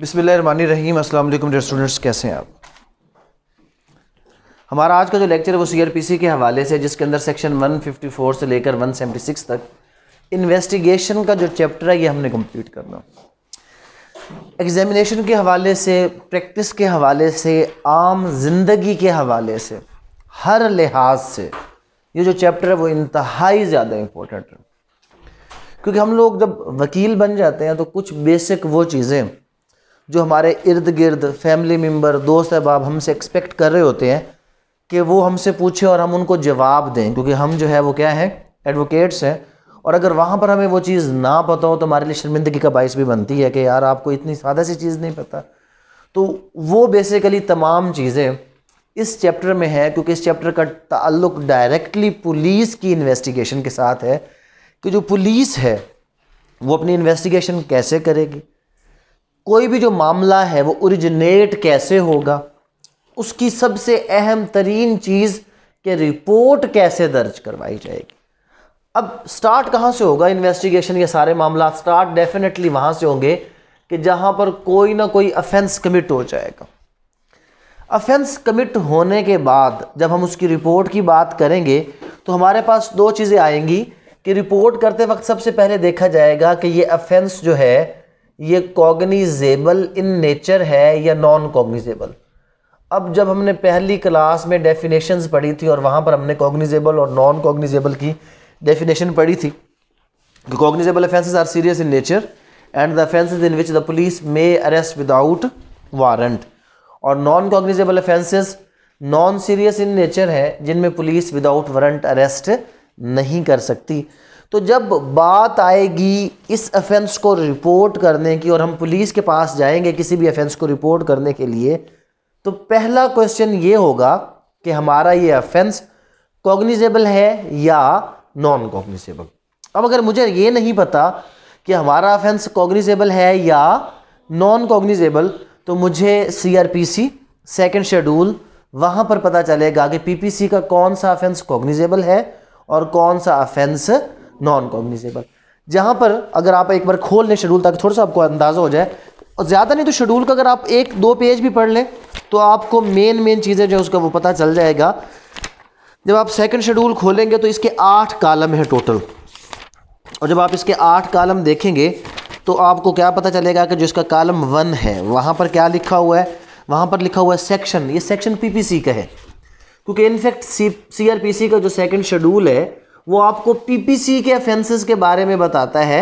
बिसमान रहीम अस्सलाम वालेकुम dear students कैसे हैं आप हमारा आज का जो लेक्चर है वो सी के हवाले से जिसके अंदर सेक्शन 154 से लेकर 176 तक इन्वेस्टिगेशन का जो चैप्टर है ये हमने कंप्लीट करना एग्जामिनेशन के हवाले से प्रैक्टिस के हवाले से आम जिंदगी के हवाले से हर लिहाज से ये जो चैप्टर है वो इंतहाई ज़्यादा इम्पोर्टेंट है क्योंकि हम लोग जब वकील बन जाते हैं तो कुछ बेसिक वो चीज़ें जो हमारे इर्द गिर्द फैमिली मेम्बर दोस्त अहबाब हमसे एक्सपेक्ट कर रहे होते हैं कि वो हमसे पूछें और हम उनको जवाब दें क्योंकि हम जो है वो क्या है एडवोकेट्स हैं और अगर वहाँ पर हमें वो चीज़ ना पता हो तो हमारे लिए शर्मिंदगी का बायस भी बनती है कि यार आपको इतनी सादा सी चीज़ नहीं पता तो वो बेसिकली तमाम चीज़ें इस चैप्टर में है क्योंकि इस चैप्टर का ताल्लुक डायरेक्टली पुलिस की इन्वेस्टिगेशन के साथ है कि जो पुलिस है वो अपनी इन्वेस्टिगेशन कैसे करेगी कोई भी जो मामला है वो ओरिजिनेट कैसे होगा उसकी सबसे अहम तरीन चीज़ कि रिपोर्ट कैसे दर्ज करवाई जाएगी अब स्टार्ट कहाँ से होगा इन्वेस्टिगेशन के सारे मामला स्टार्ट डेफिनेटली वहाँ से होंगे कि जहाँ पर कोई ना कोई अफेंस कमिट हो जाएगा अफेंस कमिट होने के बाद जब हम उसकी रिपोर्ट की बात करेंगे तो हमारे पास दो चीज़ें आएंगी कि रिपोर्ट करते वक्त सबसे पहले देखा जाएगा कि ये अफेंस जो है ये कॉग्निजेबल इन नेचर है या नॉन कॉग्निजेबल अब जब हमने पहली क्लास में डेफिनेशंस पढ़ी थी और वहाँ पर हमने कॉग्निजेबल और नॉन कॉग्निजेबल की डेफिनेशन पढ़ी थी कि cognizable offences are serious in nature and the offences in which the police may arrest without warrant और non cognizable offences non serious in nature है जिनमें पुलिस विदाउट वारंट अरेस्ट नहीं कर सकती तो जब बात आएगी इस अफेंस को रिपोर्ट करने की और हम पुलिस के पास जाएंगे किसी भी अफेंस को रिपोर्ट करने के लिए तो पहला क्वेश्चन ये होगा कि हमारा ये अफेंस कॉग्निजेबल है या नॉन कॉग्निजेबल अब अगर मुझे ये नहीं पता कि हमारा अफेंस कॉग्निजेबल है या नॉन कॉग्निजेबल तो मुझे C R P C second schedule वहाँ पर पता चलेगा कि पी पी सी का कौन सा अफेंस कॉग्निजेबल है और कौन सा अफेंस नॉन कॉग्निजेबल जहाँ पर अगर आप एक बार खोल लें शेड्यूल ताकि थोड़ा सा आपको अंदाज़ा हो जाए और ज़्यादा नहीं तो शेड्यूल का अगर आप एक दो पेज भी पढ़ लें तो आपको मेन मेन चीज़ें जो है उसका वो पता चल जाएगा जब आप सेकंड शेड्यूल खोलेंगे तो इसके आठ कालम है टोटल और जब आप इसके आठ कालम देखेंगे तो आपको क्या पता चलेगा कि जो इसका कालम वन है वहाँ पर क्या लिखा हुआ है वहाँ पर लिखा हुआ है सेक्शन ये सेक्शन पीपीसी का है क्योंकि इनफैक्ट सी सी का जो सेकंड शेड्यूल है वो आपको पीपीसी के ऑफेंसेस के बारे में बताता है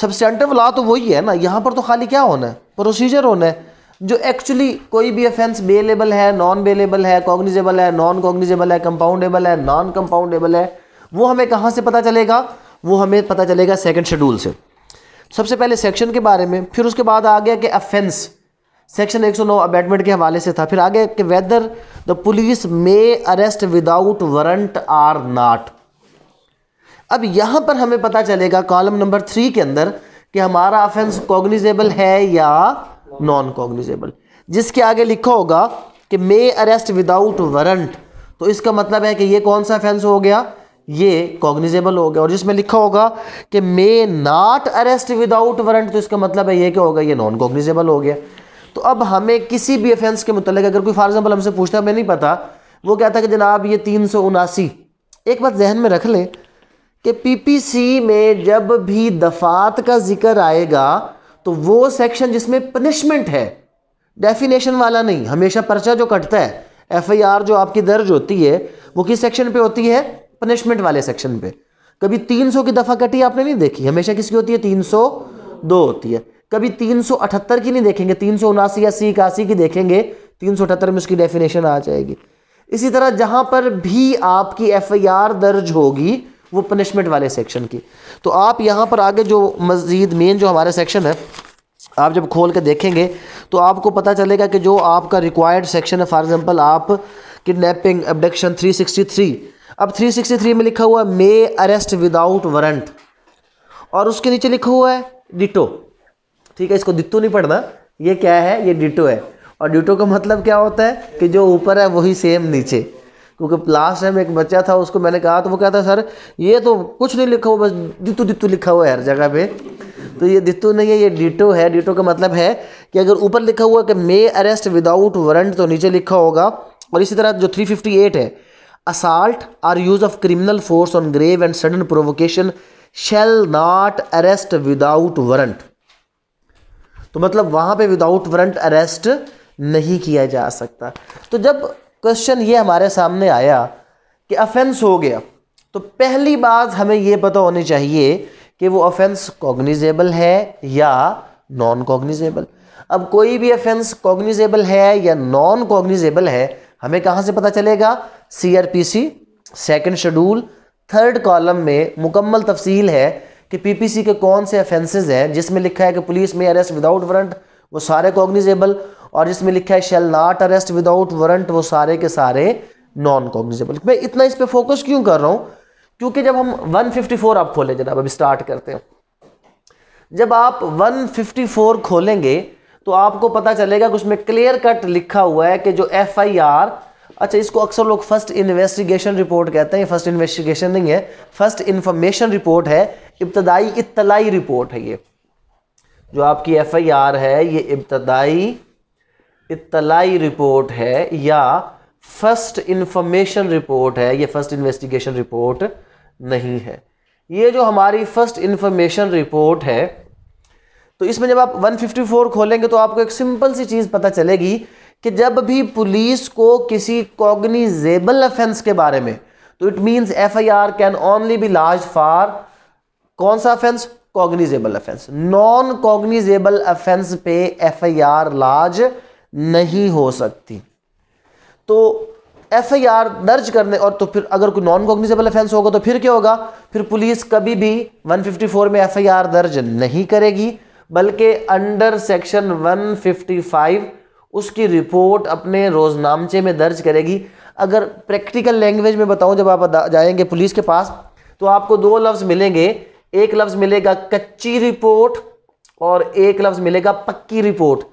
सबसेंटिव लॉ तो वही है ना यहाँ पर तो खाली क्या होना है प्रोसीजर होना है जो एक्चुअली कोई भी ऑफेंस बेलेबल है नॉन बेलेबल है कॉग्निजेबल है नॉन कॉग्निजेबल है कंपाउंडेबल है नॉन कंपाउंडेबल है वो हमें कहाँ से पता चलेगा वो हमें पता चलेगा सेकेंड शेड्यूल से सबसे पहले सेक्शन के बारे में फिर उसके बाद आ गया कि अफेंस सेक्शन 109 अबेटमेंट के हवाले से था फिर आ गया कि whether the police may arrest without warrant or not अब यहां पर हमें पता चलेगा कॉलम नंबर थ्री के अंदर कि हमारा ऑफेंस कॉग्निजेबल है या नॉन कॉग्निजेबल जिसके आगे लिखा होगा कि मे अरेस्ट विदाउट वारंट तो इसका मतलब है कि ये कौन सा ऑफेंस हो गया ये कॉग्निजेबल हो गया और जिसमें लिखा होगा कि may not arrest without warrant तो इसका मतलब है ये क्या होगा ये नॉन कॉग्निजेबल हो गया तो अब हमें किसी भी ऑफेंस के मुतल अगर कोई फॉर एग्जाम्पल हमसे पूछता हमें नहीं पता वो कहता कि जनाब ये तीन सौ उनासी एक बात जहन में रख लें कि पीपीसी में जब भी दफात का जिक्र आएगा तो वो सेक्शन जिसमें पनिशमेंट है डेफिनेशन वाला नहीं हमेशा पर्चा जो कटता है एफआईआर जो आपकी दर्ज होती है वो किस सेक्शन पे होती है पनिशमेंट वाले सेक्शन पे कभी 300 की दफ़ा कटी आपने नहीं देखी हमेशा किसकी होती है 302 होती है कभी 378 की नहीं देखेंगे तीन सौ उनासी अस्सी इक्यासी की देखेंगे तीन सौ अठहत्तर में उसकी डेफिनेशन आ जाएगी इसी तरह जहाँ पर भी आपकी एफआईआर दर्ज होगी वो पनिशमेंट वाले सेक्शन की तो आप यहाँ पर आगे जो मज़ीद मेन जो हमारा सेक्शन है आप जब खोल के देखेंगे तो आपको पता चलेगा कि जो आपका रिक्वायर्ड सेक्शन है फॉर एग्ज़ाम्पल आप किडनेपिंग एबडक्शन 363 अब 363 में लिखा हुआ है मे अरेस्ट विदाउट वारंट और उसके नीचे लिखा हुआ है डिटो ठीक है इसको डिट्टो नहीं पढ़ना ये क्या है ये डिटो है और डिटो का मतलब क्या होता है कि जो ऊपर है वही सेम नीचे क्योंकि लास्ट टाइम एक बच्चा था उसको मैंने कहा तो वो कहता सर ये तो कुछ नहीं लिखा हुआ बस दित्तू दित्तू लिखा हुआ है हर जगह पे तो ये दित्तू नहीं है ये डिटो है डिटो का मतलब है कि अगर ऊपर लिखा हुआ कि मे अरेस्ट विदाउट वारंट तो नीचे लिखा होगा और इसी तरह जो 358 है assault or use of criminal force on grave and sudden provocation shall not arrest without warrant तो मतलब वहाँ पर विदाउट वारंट अरेस्ट नहीं किया जा सकता तो जब क्वेश्चन ये हमारे सामने आया कि अफेंस हो गया तो पहली बात हमें ये पता होनी चाहिए कि वो अफेंस कॉग्निजेबल है या नॉन कॉग्निजेबल अब कोई भी अफेंस कॉग्निजेबल है या नॉन कॉग्निजेबल है हमें कहाँ से पता चलेगा C R P C second schedule third column में मुकम्मल तफसील है कि पीपीसी के कौन से अफेंसेज हैं जिसमें लिखा है कि पुलिस में अरेस्ट विदाउट वारंट वो सारे कॉग्निजेबल और जिसमें लिखा है shall not arrest without warrant वो सारे के सारे नॉन कॉग्निजेबल मैं इतना इस पर फोकस क्यों कर रहा हूँ क्योंकि जब हम 154 आप खोलें जनाब अब स्टार्ट करते हैं जब आप 154 खोलेंगे तो आपको पता चलेगा कि उसमें क्लियर कट लिखा हुआ है कि जो एफ आई आर अच्छा इसको अक्सर लोग फर्स्ट इन्वेस्टिगेशन रिपोर्ट कहते हैं फर्स्ट इन्वेस्टिगेशन नहीं है फर्स्ट इन्फॉर्मेशन रिपोर्ट है इब्तदाई इतलाई रिपोर्ट है ये जो आपकी एफ आई आर है ये इब्तदाई इतलाई रिपोर्ट है या फर्स्ट इंफॉर्मेशन रिपोर्ट है ये फर्स्ट इन्वेस्टिगेशन रिपोर्ट नहीं है ये जो हमारी फर्स्ट इंफॉर्मेशन रिपोर्ट है तो इसमें जब आप 154 खोलेंगे तो आपको एक सिंपल सी चीज़ पता चलेगी कि जब भी पुलिस को किसी कॉग्निजेबल अफेंस के बारे में तो it means F I R can only be lodge for कौन सा offence cognizable offence non cognizable offence पे एफ आई आर लार्ज नहीं हो सकती तो एफ आई आर दर्ज करने और तो फिर अगर कोई नॉन कॉग्निजेबल ऑफेंस होगा तो फिर क्या होगा फिर पुलिस कभी भी 154 में एफ आई आर दर्ज नहीं करेगी बल्कि अंडर सेक्शन 155 उसकी रिपोर्ट अपने रोजनामचे में दर्ज करेगी अगर प्रैक्टिकल लैंग्वेज में बताऊं जब आप जाएंगे पुलिस के पास तो आपको दो लफ्ज़ मिलेंगे एक लफ्ज़ मिलेगा कच्ची रिपोर्ट और एक लफ्ज़ मिलेगा पक्की रिपोर्ट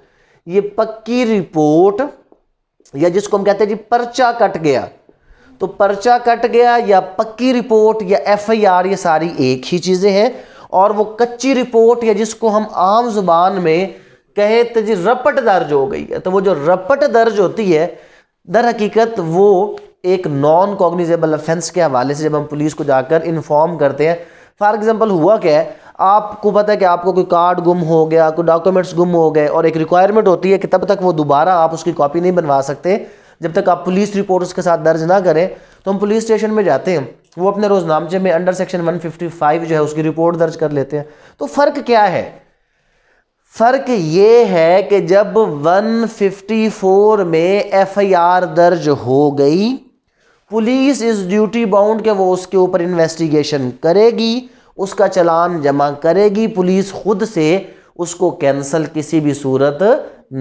ये पक्की रिपोर्ट या जिसको हम कहते हैं जी पर्चा कट गया तो पर्चा कट गया या पक्की रिपोर्ट या एफआईआर ये सारी एक ही चीज़ें हैं और वो कच्ची रिपोर्ट या जिसको हम आम जुबान में कहे तो जी रपट दर्ज हो गई है तो वो जो रपट दर्ज होती है दर हकीकत वो एक नॉन कॉग्निजेबल अफेंस के हवाले से जब हम पुलिस को जाकर इन्फॉर्म करते हैं फॉर एग्ज़ाम्पल हुआ क्या है आपको पता है कि आपको कोई कार्ड गुम हो गया कोई डॉक्यूमेंट्स गुम हो गए और एक रिक्वायरमेंट होती है कि तब तक वो दोबारा आप उसकी कॉपी नहीं बनवा सकते जब तक आप पुलिस रिपोर्ट उसके साथ दर्ज ना करें तो हम पुलिस स्टेशन में जाते हैं वो अपने रोजनामचे में अंडर सेक्शन 155 जो है उसकी रिपोर्ट दर्ज कर लेते हैं तो फ़र्क क्या है फ़र्क ये है कि जब 154 में एफआईआर दर्ज हो गई पुलिस इस ड्यूटी बाउंड के वो उसके ऊपर इन्वेस्टिगेशन करेगी उसका चलान जमा करेगी पुलिस खुद से उसको कैंसिल किसी भी सूरत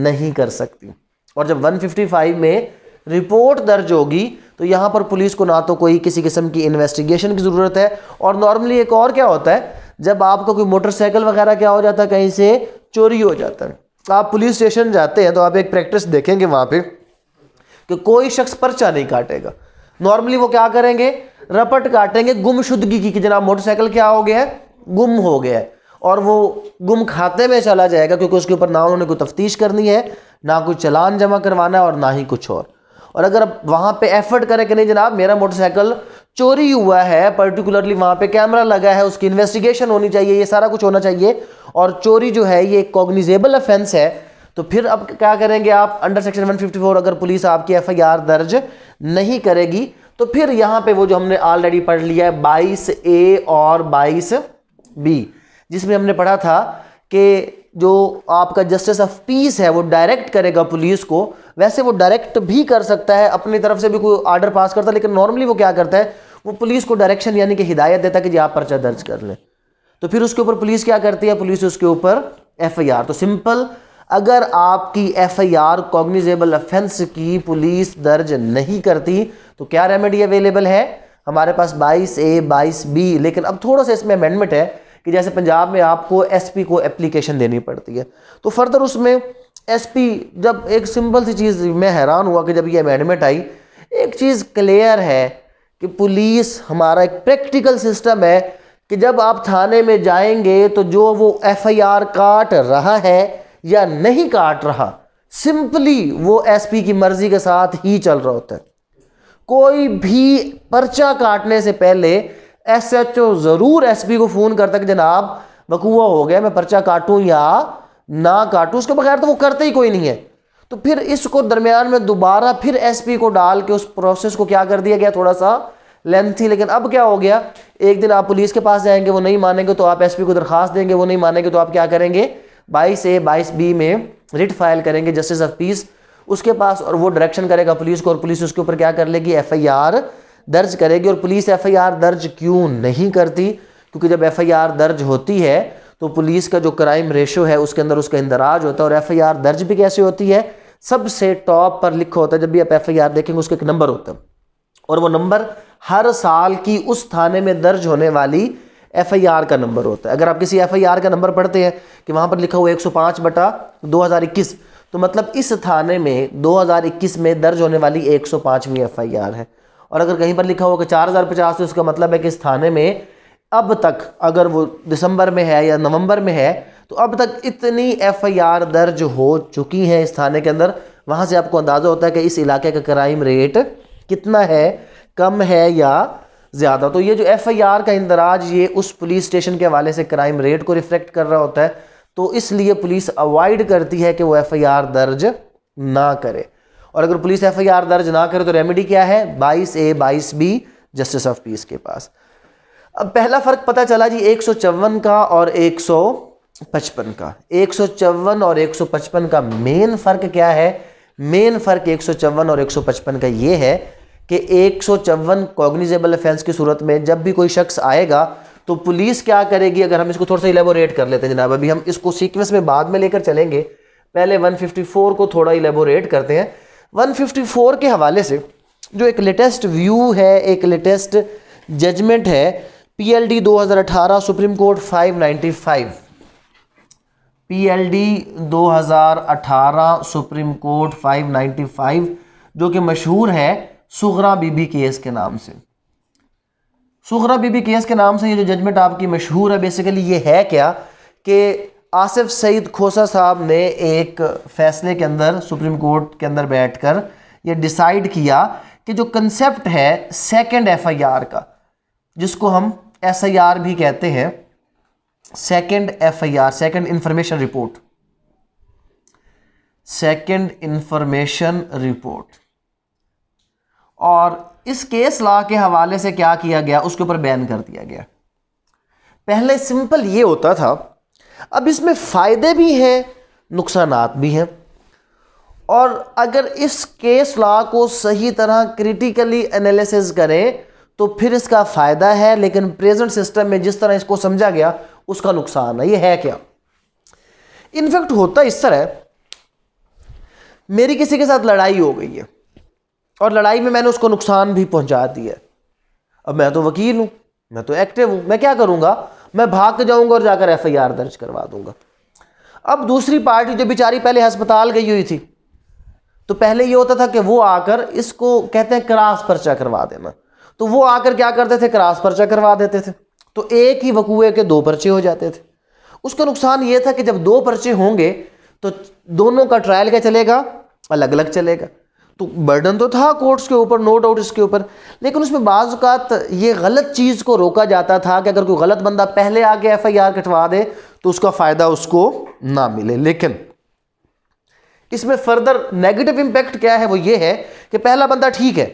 नहीं कर सकती और जब 155 में रिपोर्ट दर्ज होगी तो यहाँ पर पुलिस को ना तो कोई किसी किस्म की इन्वेस्टिगेशन की ज़रूरत है और नॉर्मली एक और क्या होता है जब आपका कोई मोटरसाइकिल वगैरह क्या हो जाता है कहीं से चोरी हो जाता है आप पुलिस स्टेशन जाते हैं तो आप एक प्रैक्टिस देखेंगे वहाँ पर कि कोई शख्स पर्चा नहीं काटेगा नॉर्मली वो क्या करेंगे रपट काटेंगे गुमशुदगी की कि जनाब मोटरसाइकिल क्या हो गया है गुम हो गया है और वो गुम खाते में चला जाएगा क्योंकि उसके ऊपर ना उन्होंने कोई तफ्तीश करनी है ना कोई चलान जमा करवाना है और ना ही कुछ और और अगर आप वहाँ पे एफर्ट करें कि नहीं जनाब मेरा मोटरसाइकिल चोरी हुआ है पर्टिकुलरली वहाँ पे कैमरा लगा है उसकी इन्वेस्टिगेशन होनी चाहिए ये सारा कुछ होना चाहिए और चोरी जो है ये एक कॉग्निजेबल अफेंस है तो फिर अब क्या करेंगे आप अंडर सेक्शन 154 अगर पुलिस आपकी एफआईआर दर्ज नहीं करेगी तो फिर यहां पे वो जो हमने ऑलरेडी पढ़ लिया है बाईस ए और बाईस बी जिसमें हमने पढ़ा था कि जो आपका जस्टिस ऑफ पीस है वो डायरेक्ट करेगा पुलिस को वैसे वो डायरेक्ट भी कर सकता है अपनी तरफ से भी कोई ऑर्डर पास करता है लेकिन नॉर्मली वो क्या करता है वो पुलिस को डायरेक्शन यानी कि हिदायत देता है कि जी आप पर्चा दर्ज कर लें तो फिर उसके ऊपर पुलिस क्या करती है पुलिस उसके ऊपर एफ आई आर तो सिंपल अगर आपकी F I R cognizable offence की पुलिस दर्ज नहीं करती तो क्या रेमेडी अवेलेबल है हमारे पास 22 ए 22 बी लेकिन अब थोड़ा सा इसमें अमेंडमेंट है कि जैसे पंजाब में आपको एसपी को एप्लीकेशन देनी पड़ती है तो फर्दर उसमें एसपी जब एक सिंपल सी चीज़ मैं हैरान हुआ कि जब ये अमेंडमेंट आई एक चीज़ क्लियर है कि पुलिस हमारा एक प्रैक्टिकल सिस्टम है कि जब आप थाने में जाएंगे तो जो वो एफआईआर काट रहा है या नहीं काट रहा सिंपली वो एसपी की मर्जी के साथ ही चल रहा होता है कोई भी पर्चा काटने से पहले एसएचओ ज़रूर एसपी को फ़ोन करता कि जनाब बकुआ हो गया मैं पर्चा काटूं या ना काटूं उसके बगैर तो वो करते ही कोई नहीं है तो फिर इसको दरमियान में दोबारा फिर एसपी को डाल के उस प्रोसेस को क्या कर दिया गया थोड़ा सा लेंथी लेकिन अब क्या हो गया एक दिन आप पुलिस के पास जाएंगे वो नहीं मानेंगे तो आप एसपी को दरखास्त देंगे वो नहीं मानेंगे तो आप क्या करेंगे बाईस ए बाईस बी में रिट फाइल करेंगे जस्टिस ऑफ पीस उसके पास और वो डायरेक्शन करेगा पुलिस को और पुलिस उसके ऊपर क्या कर लेगी एफ दर्ज करेगी और पुलिस एफ दर्ज क्यों नहीं करती क्योंकि जब एफ दर्ज होती है तो पुलिस का जो क्राइम रेशो है उसके अंदर उसका इंदराज होता है और एफ दर्ज भी कैसे होती है सबसे टॉप पर लिखा होता है जब भी आप एफ देखेंगे उसका एक नंबर होता है और वो नंबर हर साल की उस थाने में दर्ज होने वाली एफआईआर का नंबर होता है अगर आप किसी एफआईआर का नंबर पढ़ते हैं कि वहाँ पर लिखा हुआ एक 105 बटा 2021 तो मतलब इस थाने में 2021 में दर्ज होने वाली 105वीं एफआईआर है और अगर कहीं पर लिखा होगा चार हज़ार पचास तो इसका मतलब है कि इस थाने में अब तक अगर वो दिसंबर में है या नवंबर में है तो अब तक इतनी आर दर्ज हो चुकी हैं इस थाने के अंदर वहाँ से आपको अंदाज़ा होता है कि इस इलाके का क्राइम रेट कितना है कम है या ज़्यादा तो ये जो एफ़ आई आर का इंदराज ये उस पुलिस स्टेशन के हवाले से क्राइम रेट को रिफ्लेक्ट कर रहा होता है तो इसलिए पुलिस अवॉइड करती है कि वो एफ़ आई आर दर्ज ना करे और अगर पुलिस एफ़ आई आर दर्ज ना करे तो रेमेडी क्या है बाईस ए बाईस बी जस्टिस ऑफ पीस के पास अब पहला फ़र्क पता चला जी एक का और एक पचपन का एक और एक पचपन का मेन फ़र्क क्या है मेन फ़र्क एक और एक पचपन का ये है कि एक सौ कॉग्निजेबल अफेंस की सूरत में जब भी कोई शख्स आएगा तो पुलिस क्या करेगी अगर हम इसको थोड़ा सा इलेबोरेट कर लेते हैं जनाब अभी हम इसको सीक्वेंस में बाद में लेकर चलेंगे पहले 154 को थोड़ा इलेबोरेट करते हैं 154 के हवाले से जो एक लेटेस्ट व्यू है एक लेटेस्ट जजमेंट है PLD 2018 supreme court 595 PLD 2018 supreme court 595 जो कि मशहूर है सुगरा बीबी केस के नाम से सुगरा बीबी केस के नाम से ये जो जजमेंट आपकी मशहूर है बेसिकली ये है क्या कि आसिफ सईद खोसा साहब ने एक फ़ैसले के अंदर सुप्रीम कोर्ट के अंदर बैठकर ये डिसाइड किया कि जो कंसेप्ट है सेकंड एफआईआर का जिसको हम एसआईआर भी कहते हैं second FIR second information report second information report और इस केस लॉ के हवाले से क्या किया गया उसके ऊपर बैन कर दिया गया पहले सिंपल ये होता था अब इसमें फ़ायदे भी हैं नुकसान भी हैं और अगर इस केस लॉ को सही तरह क्रिटिकली एनालिसिस करें तो फिर इसका फ़ायदा है लेकिन प्रेजेंट सिस्टम में जिस तरह इसको समझा गया उसका नुकसान है ये है क्या इनफेक्ट होता इस तरह मेरी किसी के साथ लड़ाई हो गई है और लड़ाई में मैंने उसको नुकसान भी पहुंचा दिया अब मैं तो वकील हूँ मैं तो एक्टिव हूँ मैं क्या करूँगा मैं भाग के जाऊँगा और जाकर एफ दर्ज करवा दूँगा अब दूसरी पार्टी जो बेचारी पहले अस्पताल गई हुई थी तो पहले ये होता था कि वो आकर इसको कहते हैं क्रास पर्चा करवा देना तो वो आकर क्या करते थे क्रास पर्चा करवा देते थे तो एक ही वकूए के दो पर्चे हो जाते थे उसका नुकसान ये था कि जब दो पर्चे होंगे तो दोनों का ट्रायल क्या चलेगा अलग अलग चलेगा तो बर्डन तो था कोर्ट्स के ऊपर नो डाउट इसके ऊपर लेकिन उसमें बाज़ात ये गलत चीज़ को रोका जाता था कि अगर कोई गलत बंदा पहले आके एफ आई आर कटवा दे तो उसका फ़ायदा उसको ना मिले लेकिन इसमें फर्दर नेगेटिव इम्पैक्ट क्या है वो ये है कि पहला बंदा ठीक है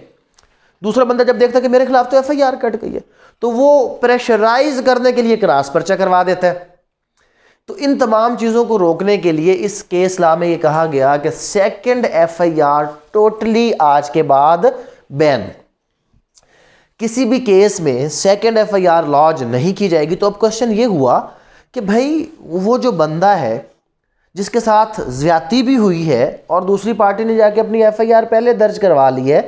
दूसरा बंदा जब देखता है कि मेरे खिलाफ तो एफ आई आर कट गई है तो वो प्रेशराइज करने के लिए क्रास पर्चा करवा देता है तो इन तमाम चीज़ों को रोकने के लिए इस केस ला में ये कहा गया कि सेकंड एफआईआर टोटली आज के बाद बैन किसी भी केस में सेकंड एफआईआर लॉज नहीं की जाएगी तो अब क्वेश्चन ये हुआ कि भाई वो जो बंदा है जिसके साथ ज्यादती भी हुई है और दूसरी पार्टी ने जाके अपनी एफआईआर पहले दर्ज करवा ली है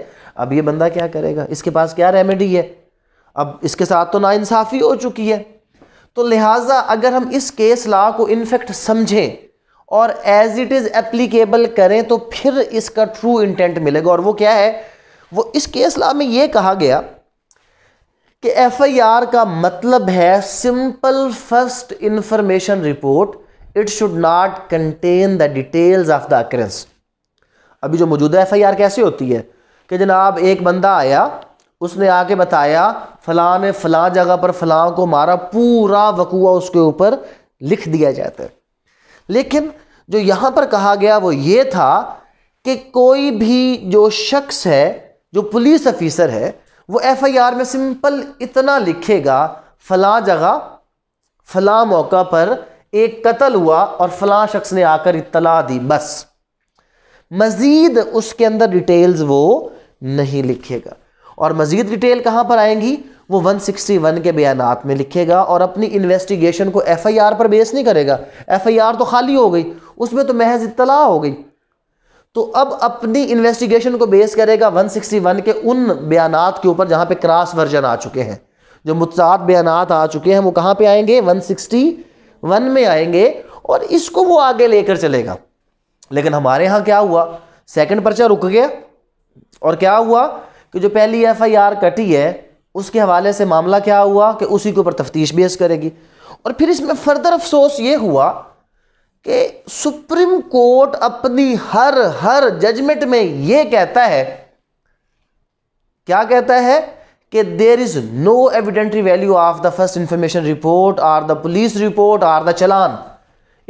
अब ये बंदा क्या करेगा इसके पास क्या रेमेडी है अब इसके साथ तो नाइंसाफ़ी हो चुकी है तो लिहाजा अगर हम इस केस ला को इनफेक्ट समझें और एज इट इज़ एप्लीकेबल करें तो फिर इसका ट्रू इंटेंट मिलेगा और वो क्या है वो इस केस ला में ये कहा गया कि एफ आई आर का मतलब है simple first information report it should not contain the details of the occurrence अभी जो मौजूदा एफ आई आर कैसे होती है कि जनाब एक बंदा आया उसने आके बताया फ़लाँ ने फ़लाँ जगह पर फ़लाँ को मारा पूरा वकूआ उसके ऊपर लिख दिया जाता है लेकिन जो यहाँ पर कहा गया वो ये था कि कोई भी जो शख्स है जो पुलिस अफिसर है वो एफआईआर में सिंपल इतना लिखेगा फ़लाँ जगह फ़लाँ मौका पर एक कत्ल हुआ और फ़लाँ शख्स ने आकर इतला दी बस मज़ीद उसके अंदर डिटेल्स वो नहीं लिखेगा और मज़ीद डिटेल कहाँ पर आएंगी वो 161 के बयान में लिखेगा और अपनी इन्वेस्टिगेशन को एफआईआर पर बेस नहीं करेगा एफआईआर तो खाली हो गई उसमें तो महज इतला हो गई तो अब अपनी इन्वेस्टिगेशन को बेस करेगा 161 के उन बयान के ऊपर जहाँ पे क्रॉस वर्जन आ चुके हैं जो मुतसाद बयान आ चुके हैं वो कहाँ पे आएंगे 161 में आएंगे और इसको वो आगे लेकर चलेगा लेकिन हमारे यहाँ क्या हुआ सेकंड पर्चा रुक गया और क्या हुआ कि जो पहली एफआईआर कटी है उसके हवाले से मामला क्या हुआ कि उसी के ऊपर तफ्तीश बेस करेगी और फिर इसमें फर्दर अफसोस ये हुआ कि सुप्रीम कोर्ट अपनी हर हर जजमेंट में ये कहता है क्या कहता है कि there is no evidentiary value of the first information report or the police report or the challan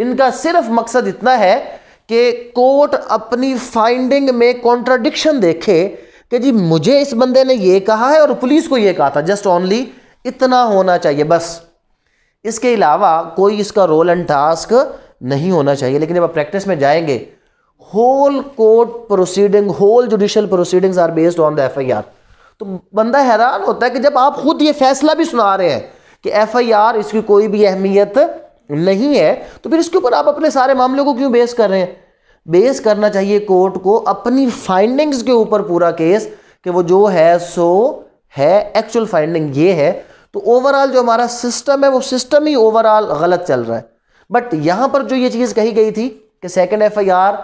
इनका सिर्फ मकसद इतना है कि कोर्ट अपनी फाइंडिंग में कॉन्ट्राडिक्शन देखे कि जी मुझे इस बंदे ने ये कहा है और पुलिस को ये कहा था जस्ट ओनली इतना होना चाहिए बस इसके अलावा कोई इसका रोल एंड टास्क नहीं होना चाहिए लेकिन जब आप प्रैक्टिस में जाएंगे whole court proceeding whole judicial proceedings are based on the F I R तो बंदा हैरान होता है कि जब आप खुद ये फैसला भी सुना रहे हैं कि एफ आई आर इसकी कोई भी अहमियत नहीं है तो फिर इसके ऊपर आप अपने सारे मामलों को क्यों बेस कर रहे हैं बेस करना चाहिए कोर्ट को अपनी फाइंडिंग्स के ऊपर पूरा केस कि वो जो है सो है एक्चुअल फाइंडिंग ये है तो ओवरऑल जो हमारा सिस्टम है वो सिस्टम ही ओवरऑल गलत चल रहा है बट यहाँ पर जो ये चीज़ कही गई थी कि second F I R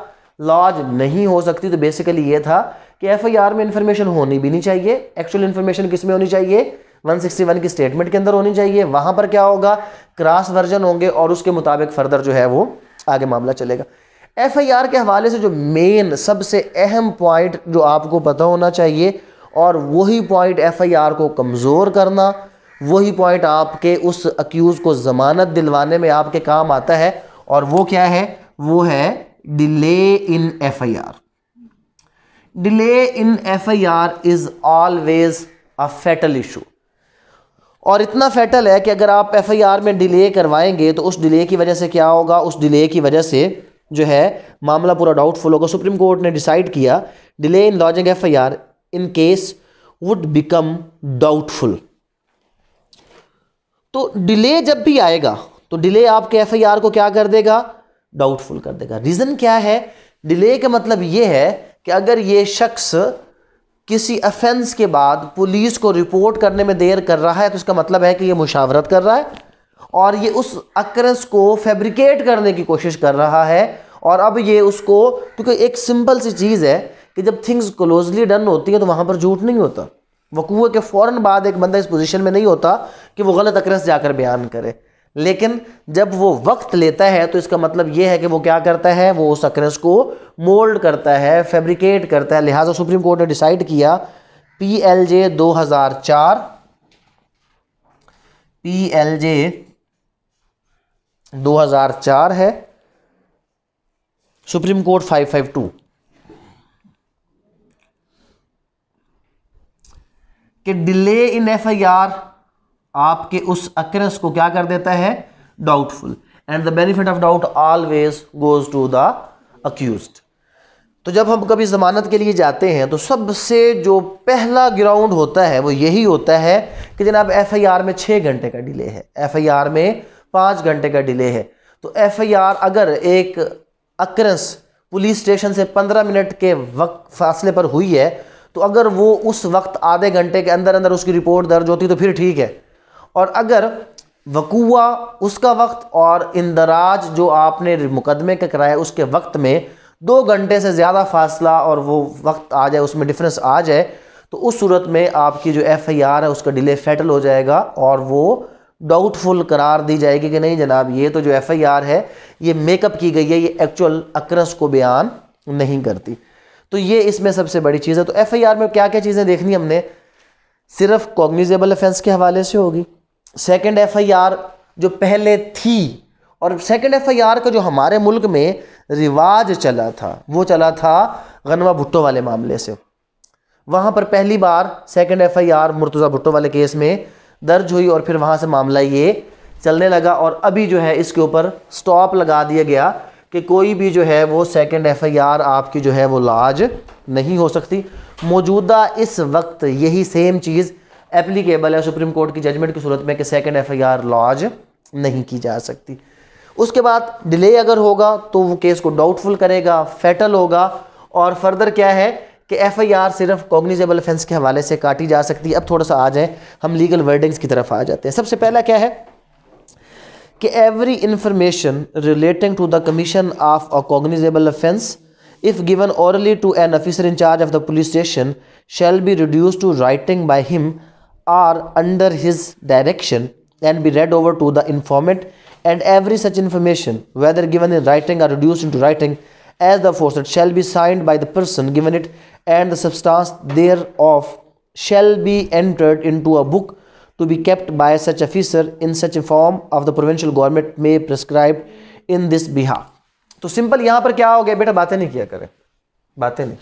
lodge नहीं हो सकती तो बेसिकली ये था कि एफ आई आर में इंफॉर्मेशन होनी भी नहीं चाहिए एक्चुअल इन्फॉर्मेशन किस में होनी चाहिए 161 की स्टेटमेंट के अंदर होनी चाहिए वहां पर क्या होगा क्रॉस वर्जन होंगे और उसके मुताबिक फर्दर जो है वो आगे मामला चलेगा एफआईआर के हवाले से जो मेन सबसे अहम पॉइंट जो आपको पता होना चाहिए और वही पॉइंट एफआईआर को कमज़ोर करना वही पॉइंट आपके उस अक्यूज़ को ज़मानत दिलवाने में आपके काम आता है और वो क्या है वो है delay in FIR delay in FIR is always a fatal issue और इतना फैटल है कि अगर आप एफआईआर में डिले करवाएंगे तो उस डिले की वजह से क्या होगा उस डिले की वजह से जो है मामला पूरा डाउटफुल होगा सुप्रीम कोर्ट ने डिसाइड किया delay in lodging F I R in case would become doubtful तो डिले जब भी आएगा तो डिले आपके एफ आई आर को क्या कर देगा डाउटफुल कर देगा रीज़न क्या है डिले का मतलब यह है कि अगर ये शख्स किसी अफेंस के बाद पुलिस को रिपोर्ट करने में देर कर रहा है तो इसका मतलब है कि ये मुशावरत कर रहा है और ये उस अक्रेंस को फैब्रिकेट करने की कोशिश कर रहा है और अब ये उसको क्योंकि एक सिंपल सी चीज़ है कि जब थिंग्स क्लोजली डन होती है तो वहाँ पर झूठ नहीं होता वकूए के फ़ौर बाद एक बंदा इस पोजीशन में नहीं होता कि वो गलत अक्रेंस जाकर बयान करे लेकिन जब वो वक्त लेता है तो इसका मतलब ये है कि वो क्या करता है वो उस अक्रेंस को मोल्ड करता है फैब्रिकेट करता है लिहाजा सुप्रीम कोर्ट ने डिसाइड किया पी एल जे दो हज़ार चार पी एल जे 2004 है सुप्रीम कोर्ट 552 कि डिले इन एफआईआर आपके उस अक्रेंस को क्या कर देता है doubtful and the benefit of doubt always goes to the accused तो जब हम कभी ज़मानत के लिए जाते हैं तो सबसे जो पहला ग्राउंड होता है वो यही होता है कि जनाब एफआईआर में छः घंटे का डिले है एफआईआर में पाँच घंटे का डिले है तो एफ अगर एक अक्रंस पुलिस स्टेशन से पंद्रह मिनट के वक्त फासले पर हुई है तो अगर वो उस वक्त आधे घंटे के अंदर अंदर उसकी रिपोर्ट दर्ज होती तो फिर ठीक है और अगर वकूआ उसका वक्त और इंदराज जो आपने मुकदमे का कराया उसके वक्त में दो घंटे से ज़्यादा फासला और वो वक्त आ जाए उसमें डिफरेंस आ जाए तो उस सूरत में आपकी जो एफ़ आई आर है उसका डिले फैटल हो जाएगा और वो डाउटफुल करार दी जाएगी कि नहीं जनाब ये तो जो एफआईआर है ये मेकअप की गई है ये एक्चुअल अक्रस को बयान नहीं करती तो ये इसमें सबसे बड़ी चीज़ है तो एफआईआर में क्या क्या चीज़ें देखनी हमने सिर्फ कॉग्निजेबल अफेंस के हवाले से होगी सेकंड एफआईआर जो पहले थी और सेकंड एफआईआर का जो हमारे मुल्क में रिवाज चला था वो चला था गनवा भुट्टो वाले मामले से वहाँ पर पहली बार आई आर मुर्तुजा भुट्टो वाले केस में दर्ज हुई और फिर वहाँ से मामला ये चलने लगा और अभी जो है इसके ऊपर स्टॉप लगा दिया गया कि कोई भी जो है वो सेकंड एफआईआर आपकी जो है वो लाज नहीं हो सकती मौजूदा इस वक्त यही सेम चीज़ एप्लीकेबल है सुप्रीम कोर्ट की जजमेंट की सूरत में कि सेकंड एफआईआर लॉज नहीं की जा सकती उसके बाद डिले अगर होगा तो वो केस को डाउटफुल करेगा फेटल होगा और फर्दर क्या है कि आर सिर्फ कॉग्निजेबल ऑफेंस के हवाले से काटी जा सकती है अब थोड़ा सा आ जाए हम लीगल वर्डिंग्स की तरफ आ जाते हैं सबसे पहला क्या है कि every information relating to the commission of a cognizable offence if given orally to an officer in charge of the police station shall be reduce to writing by him or under his direction and be read over to the informant and every such information whether given in writing or reduce into writing as the force shall be signed by the person given it and the substance there thereof shall be entered into a book to be kept by such officer in such a form of the provincial government may prescribe in this behalf तो simple यहां पर क्या हो गया बेटा बातें नहीं किया करें बातें नहीं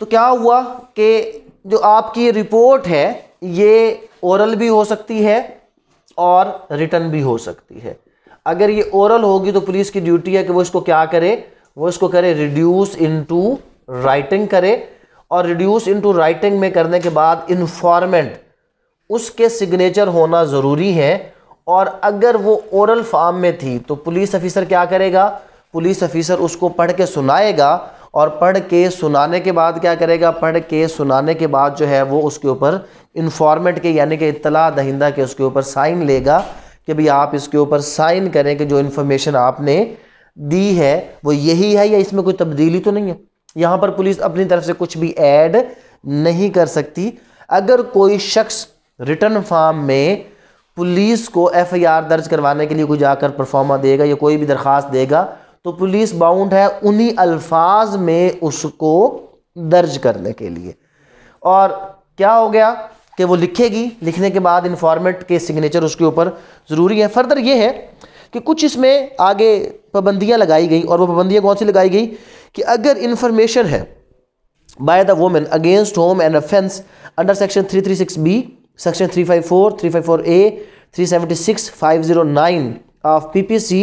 तो क्या हुआ कि जो आपकी रिपोर्ट है ये ओरल भी हो सकती है और रिटर्न भी हो सकती है अगर ये ओरल होगी तो पुलिस की ड्यूटी है कि वो इसको क्या करे वो इसको करे रिड्यूस इनटू राइटिंग करे और रिड्यूस इनटू राइटिंग में करने के बाद इन्फॉर्मेंट उसके सिग्नेचर होना ज़रूरी है और अगर वो ओरल फार्म में थी तो पुलिस ऑफिसर क्या करेगा पुलिस ऑफिसर उसको पढ़ के सुनाएगा और पढ़ के सुनाने के बाद क्या करेगा पढ़ के सुनाने के बाद जो है वो उसके ऊपर इन्फॉर्मेंट के यानी कि इतला दहिंदा के उसके ऊपर साइन लेगा कि भाई आप इसके ऊपर साइन करें कि जो इन्फॉर्मेशन आपने दी है वो यही है या इसमें कोई तब्दीली तो नहीं है यहाँ पर पुलिस अपनी तरफ से कुछ भी ऐड नहीं कर सकती अगर कोई शख्स रिटर्न फॉर्म में पुलिस को एफआईआर दर्ज करवाने के लिए कोई जाकर परफॉर्मा देगा या कोई भी दरख्वास्त देगा तो पुलिस बाउंड है उन्हीं अल्फाज में उसको दर्ज करने के लिए और क्या हो गया कि वो लिखेगी लिखने के बाद इन्फॉर्मेट के सिग्नेचर उसके ऊपर ज़रूरी है फर्दर ये है कि कुछ इसमें आगे पाबंदियाँ लगाई गई और वह पाबंदियाँ कौन सी लगाई गई कि अगर इन्फॉर्मेशन है by the women against whom and offence under section 336 B section 354, 354 A 376, 509 of PPC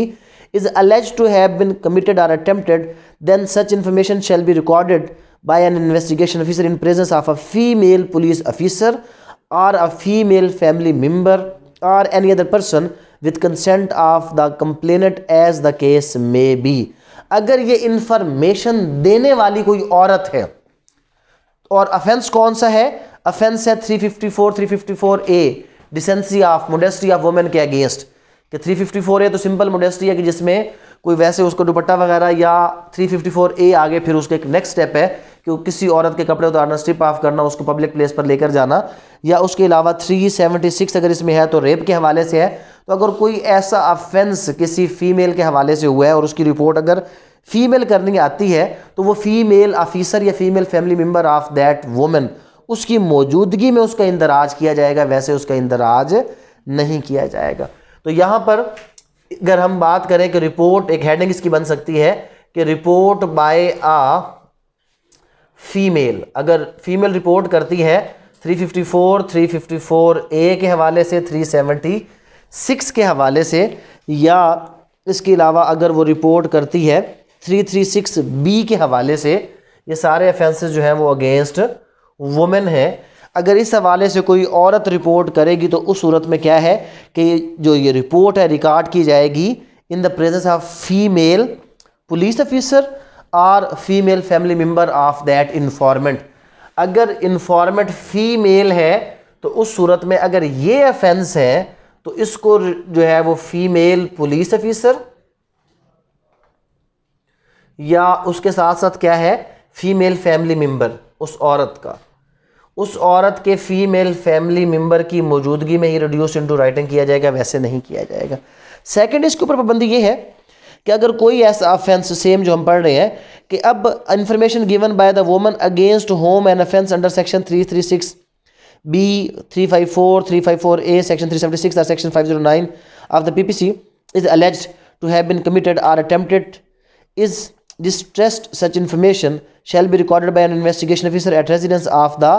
is alleged to have been committed or attempted then such information shall be recorded by an investigation officer in presence of a female police officer or a female family member or any other person with consent of the complainant as the case may be अगर ये information देने वाली कोई औरत है और offence कौन सा है अफेंस है 354 354 A decency of modesty of women के अगेंस्ट कि 354 ए तो सिंपल मोडेस्ट्री है कि जिसमें कोई वैसे उसको दुपट्टा वगैरह या 354 ए आगे फिर उसके एक नेक्स्ट स्टेप है कि किसी औरत के कपड़े उतारना स्ट्रिप ऑफ करना उसको पब्लिक प्लेस पर लेकर जाना या उसके अलावा 376 अगर इसमें है तो रेप के हवाले से है तो अगर कोई ऐसा अफेंस किसी फीमेल के हवाले से हुआ है और उसकी रिपोर्ट अगर फीमेल करनी आती है तो वो फीमेल ऑफिसर या female family member of that women उसकी मौजूदगी में उसका इंदराज किया जाएगा वैसे उसका इंदराज नहीं किया जाएगा तो यहाँ पर अगर हम बात करें कि रिपोर्ट एक हेडिंग इसकी बन सकती है कि रिपोर्ट बाय आ फीमेल अगर फीमेल रिपोर्ट करती है 354, 354 ए के हवाले से 376 के हवाले से या इसके अलावा अगर वो रिपोर्ट करती है 336 बी के हवाले से ये सारे अफेंसेस जो हैं वो अगेंस्ट वुमेन हैं अगर इस हवाले से कोई औरत रिपोर्ट करेगी तो उस सूरत में क्या है कि जो ये रिपोर्ट है रिकॉर्ड की जाएगी in the presence of female police officer or female family member of that informant अगर इन्फॉर्मेंट फीमेल है तो उस सूरत में अगर ये अफेंस है तो इसको जो है वो फीमेल पुलिस ऑफिसर या उसके साथ साथ क्या है फीमेल फैमिली मेम्बर उस औरत का उस औरत के फीमेल फैमिली मेम्बर की मौजूदगी में ही रिड्यूस इनटू राइटिंग किया जाएगा वैसे नहीं किया जाएगा सेकंड इसके ऊपर पाबंदी ये है कि अगर कोई ऐसा ऑफेंस सेम जो हम पढ़ रहे हैं कि अब information given by the woman against whom and offence under section 336 B 354 354 A section 376 seventy और section 509 of the PPC is alleged to have been committed or attempted is distressed such information shall be recorded by an investigation officer at residence of the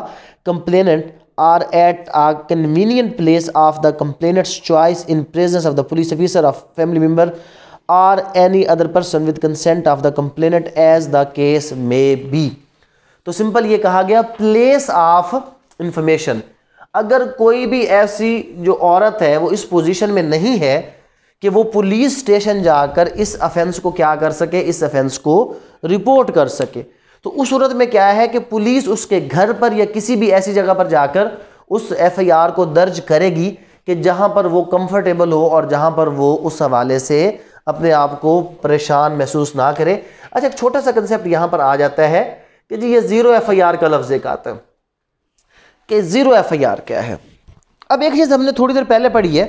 complainant or at a convenient place of the complainant's choice in presence of the police officer of family member or any other person with consent of the complainant as the case may be तो simple ये कहा गया place of information अगर कोई भी ऐसी जो औरत है वो इस पोजीशन में नहीं है कि वो पुलिस स्टेशन जाकर इस अफेंस को क्या कर सके इस अफेंस को रिपोर्ट कर सके तो उस सूरत में क्या है कि पुलिस उसके घर पर या किसी भी ऐसी जगह पर जाकर उस एफआईआर को दर्ज करेगी कि जहां पर वो कंफर्टेबल हो और जहां पर वो उस हवाले से अपने आप को परेशान महसूस ना करें अच्छा एक छोटा सा कंसेप्ट यहाँ पर आ जाता है कि जी ये ज़ीरो एफ आई आर का लफ्ज़ एक आता है कि ज़ीरो एफ आई आर क्या है अब एक चीज़ हमने थोड़ी देर पहले पढ़ी है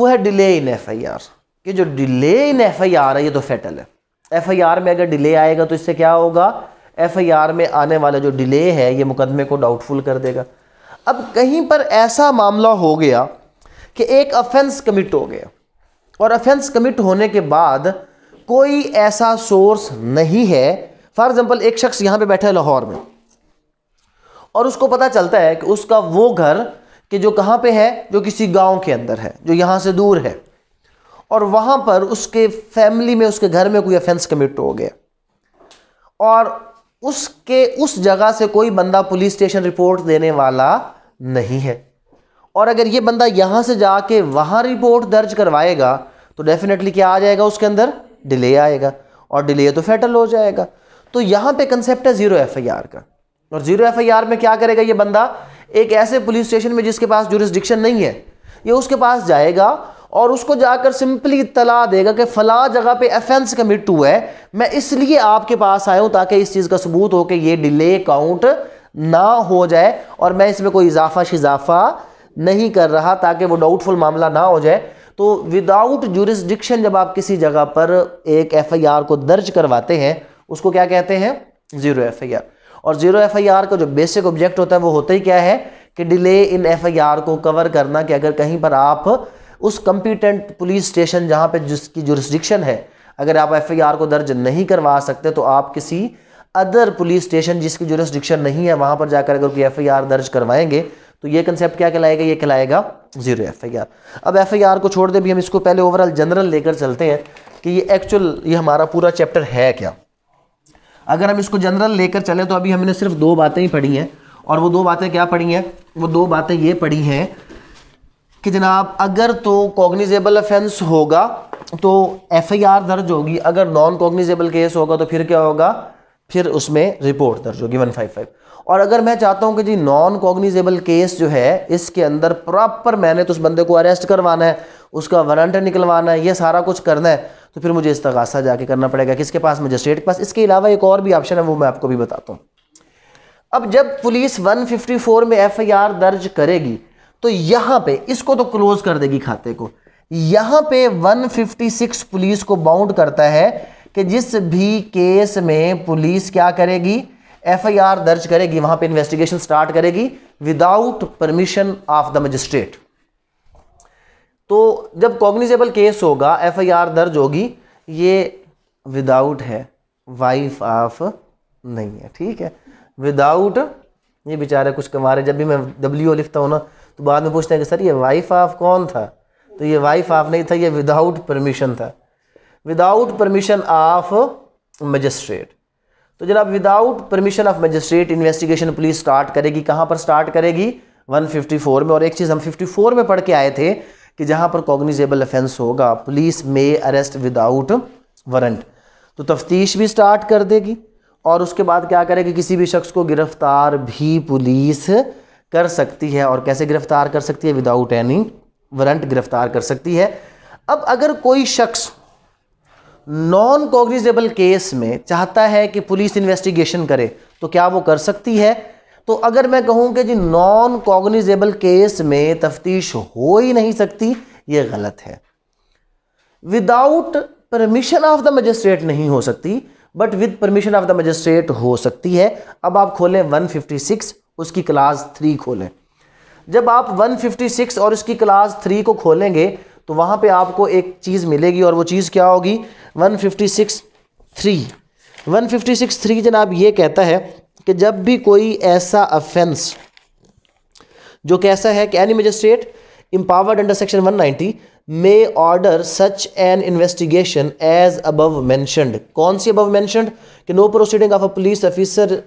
वो है delay in F I R कि जो delay in F I R है ये तो फेटल है एफ आई आर में अगर डिले आएगा तो इससे क्या होगा एफ आई आर में आने वाला जो डिले है ये मुकदमे को डाउटफुल कर देगा अब कहीं पर ऐसा मामला हो गया कि एक अफेंस कमिट हो गया और अफेंस कमिट होने के बाद कोई ऐसा सोर्स नहीं है फॉर एग्जाम्पल एक शख्स यहाँ पे बैठा है लाहौर में और उसको पता चलता है कि उसका वो घर कि जो कहाँ पे है जो किसी गांव के अंदर है जो यहाँ से दूर है और वहां पर उसके फैमिली में उसके घर में कोई अफेंस कमिट हो गया और उसके उस जगह से कोई बंदा पुलिस स्टेशन रिपोर्ट देने वाला नहीं है और अगर ये बंदा यहाँ से जाके वहाँ रिपोर्ट दर्ज करवाएगा तो डेफिनेटली क्या आ जाएगा उसके अंदर डिले आएगा और डिले तो फेटल हो जाएगा तो यहाँ पे कंसेप्ट है ज़ीरो एफआईआर का और ज़ीरो एफआईआर में क्या करेगा ये बंदा एक ऐसे पुलिस स्टेशन में जिसके पास जुरिस्डिक्शन नहीं है ये उसके पास जाएगा और उसको जाकर सिंपली इतला देगा कि फ़ला जगह पे अफेंस कमिट हुआ है मैं इसलिए आपके पास आया हूँ ताकि इस चीज़ का सबूत हो कि ये डिले काउंट ना हो जाए और मैं इसमें कोई इजाफा शिजाफा नहीं कर रहा ताकि वो डाउटफुल मामला ना हो जाए तो विदाउट जुरिस्डिक्शन जब आप किसी जगह पर एक एफआईआर को दर्ज करवाते हैं उसको क्या कहते हैं ज़ीरो एफआईआर और ज़ीरो एफआईआर का जो बेसिक ऑब्जेक्ट होता है वो होता ही क्या है कि डिले इन एफआईआर को कवर करना कि अगर कहीं पर आप उस कंपिटेंट पुलिस स्टेशन जहाँ पर जिसकी जुरिस्डिक्शन है अगर आप एफ को दर्ज नहीं करवा सकते तो आप किसी अदर पुलिस स्टेशन जिसकी जुरिस्डिक्शन नहीं है वहाँ पर जाकर अगर कोई एफ दर्ज करवाएंगे तो ये कंसेप्ट क्या कहलाएगा ये कहलाएगा जीरो एफ आई आर अब एफ आई आर को छोड़ दे भी हम इसको पहले ओवरऑल जनरल लेकर चलते हैं कि ये एक्चुअल ये हमारा पूरा चैप्टर है क्या अगर हम इसको जनरल लेकर चले तो अभी हमने सिर्फ दो बातें ही पढ़ी हैं और वो दो बातें क्या पढ़ी हैं वो दो बातें ये पढ़ी हैं कि जनाब अगर तो कॉग्निजेबल ऑफेंस होगा तो एफ आई आर दर्ज होगी अगर नॉन कॉग्निजेबल केस होगा तो फिर क्या होगा फिर उसमें रिपोर्ट दर्ज होगी वन फाइव फाइव और अगर मैं चाहता हूं कि जी नॉन कॉग्निजेबल केस जो है इसके अंदर प्रॉपर मैंने तो उस बंदे को अरेस्ट करवाना है उसका वारंट निकलवाना है ये सारा कुछ करना है तो फिर मुझे इस तकासा जाके करना पड़ेगा किसके पास मजिस्ट्रेट के पास इसके अलावा एक और भी ऑप्शन है वो मैं आपको भी बताता हूँ अब जब पुलिस फोर में आर दर्ज करेगी तो यहाँ पर इसको तो क्लोज कर देगी खाते को यहाँ पे 156 पुलिस को बाउंड करता है कि जिस भी केस में पुलिस क्या करेगी एफआईआर दर्ज करेगी वहां पे इन्वेस्टिगेशन स्टार्ट करेगी without permission of the magistrate तो जब कॉग्निजेबल केस होगा एफआईआर दर्ज होगी ये विदाउट है वाइफ ऑफ नहीं है ठीक है विदाउट ये बेचारा कुछ कमा रहे जब भी मैं डब्ल्यू लिखता हूँ ना तो बाद में पूछते हैं कि सर ये वाइफ ऑफ कौन था तो ये वाइफ ऑफ नहीं था ये विदाउट परमिशन था विदाउट परमिशन ऑफ मजिस्ट्रेट तो जनाब without permission of magistrate investigation police start करेगी कहाँ पर स्टार्ट करेगी 154 में और एक चीज़ हम 54 में पढ़ के आए थे कि जहाँ पर कॉग्निजेबल अफेंस होगा पुलिस में अरेस्ट विदाउट वारंट तो तफ्तीश भी स्टार्ट कर देगी और उसके बाद क्या करेगी किसी भी शख्स को गिरफ्तार भी पुलिस कर सकती है और कैसे गिरफ्तार कर सकती है विदाउट एनी वारंट गिरफ्तार कर सकती है अब अगर कोई शख्स नॉन कॉग्निजेबल केस में चाहता है कि पुलिस इन्वेस्टिगेशन करे तो क्या वो कर सकती है तो अगर मैं कहूँ कि जी नॉन कॉग्निजेबल केस में तफ्तीश हो ही नहीं सकती ये गलत है without permission of the magistrate नहीं हो सकती but with permission of the magistrate हो सकती है अब आप खोलें 156 उसकी क्लास थ्री खोलें जब आप 156 और उसकी क्लास थ्री को खोलेंगे तो वहाँ पे आपको एक चीज़ मिलेगी और वो चीज़ क्या होगी वन फिफ्टी सिक्स थ्री 156.3 156.3 जनाब ये कहता है कि जब भी कोई ऐसा अफेंस जो कैसा है कि any magistrate empowered under section 190 ninety may order such an investigation as above mentioned कौन सी अबव मैंशनड कि no proceeding of a police officer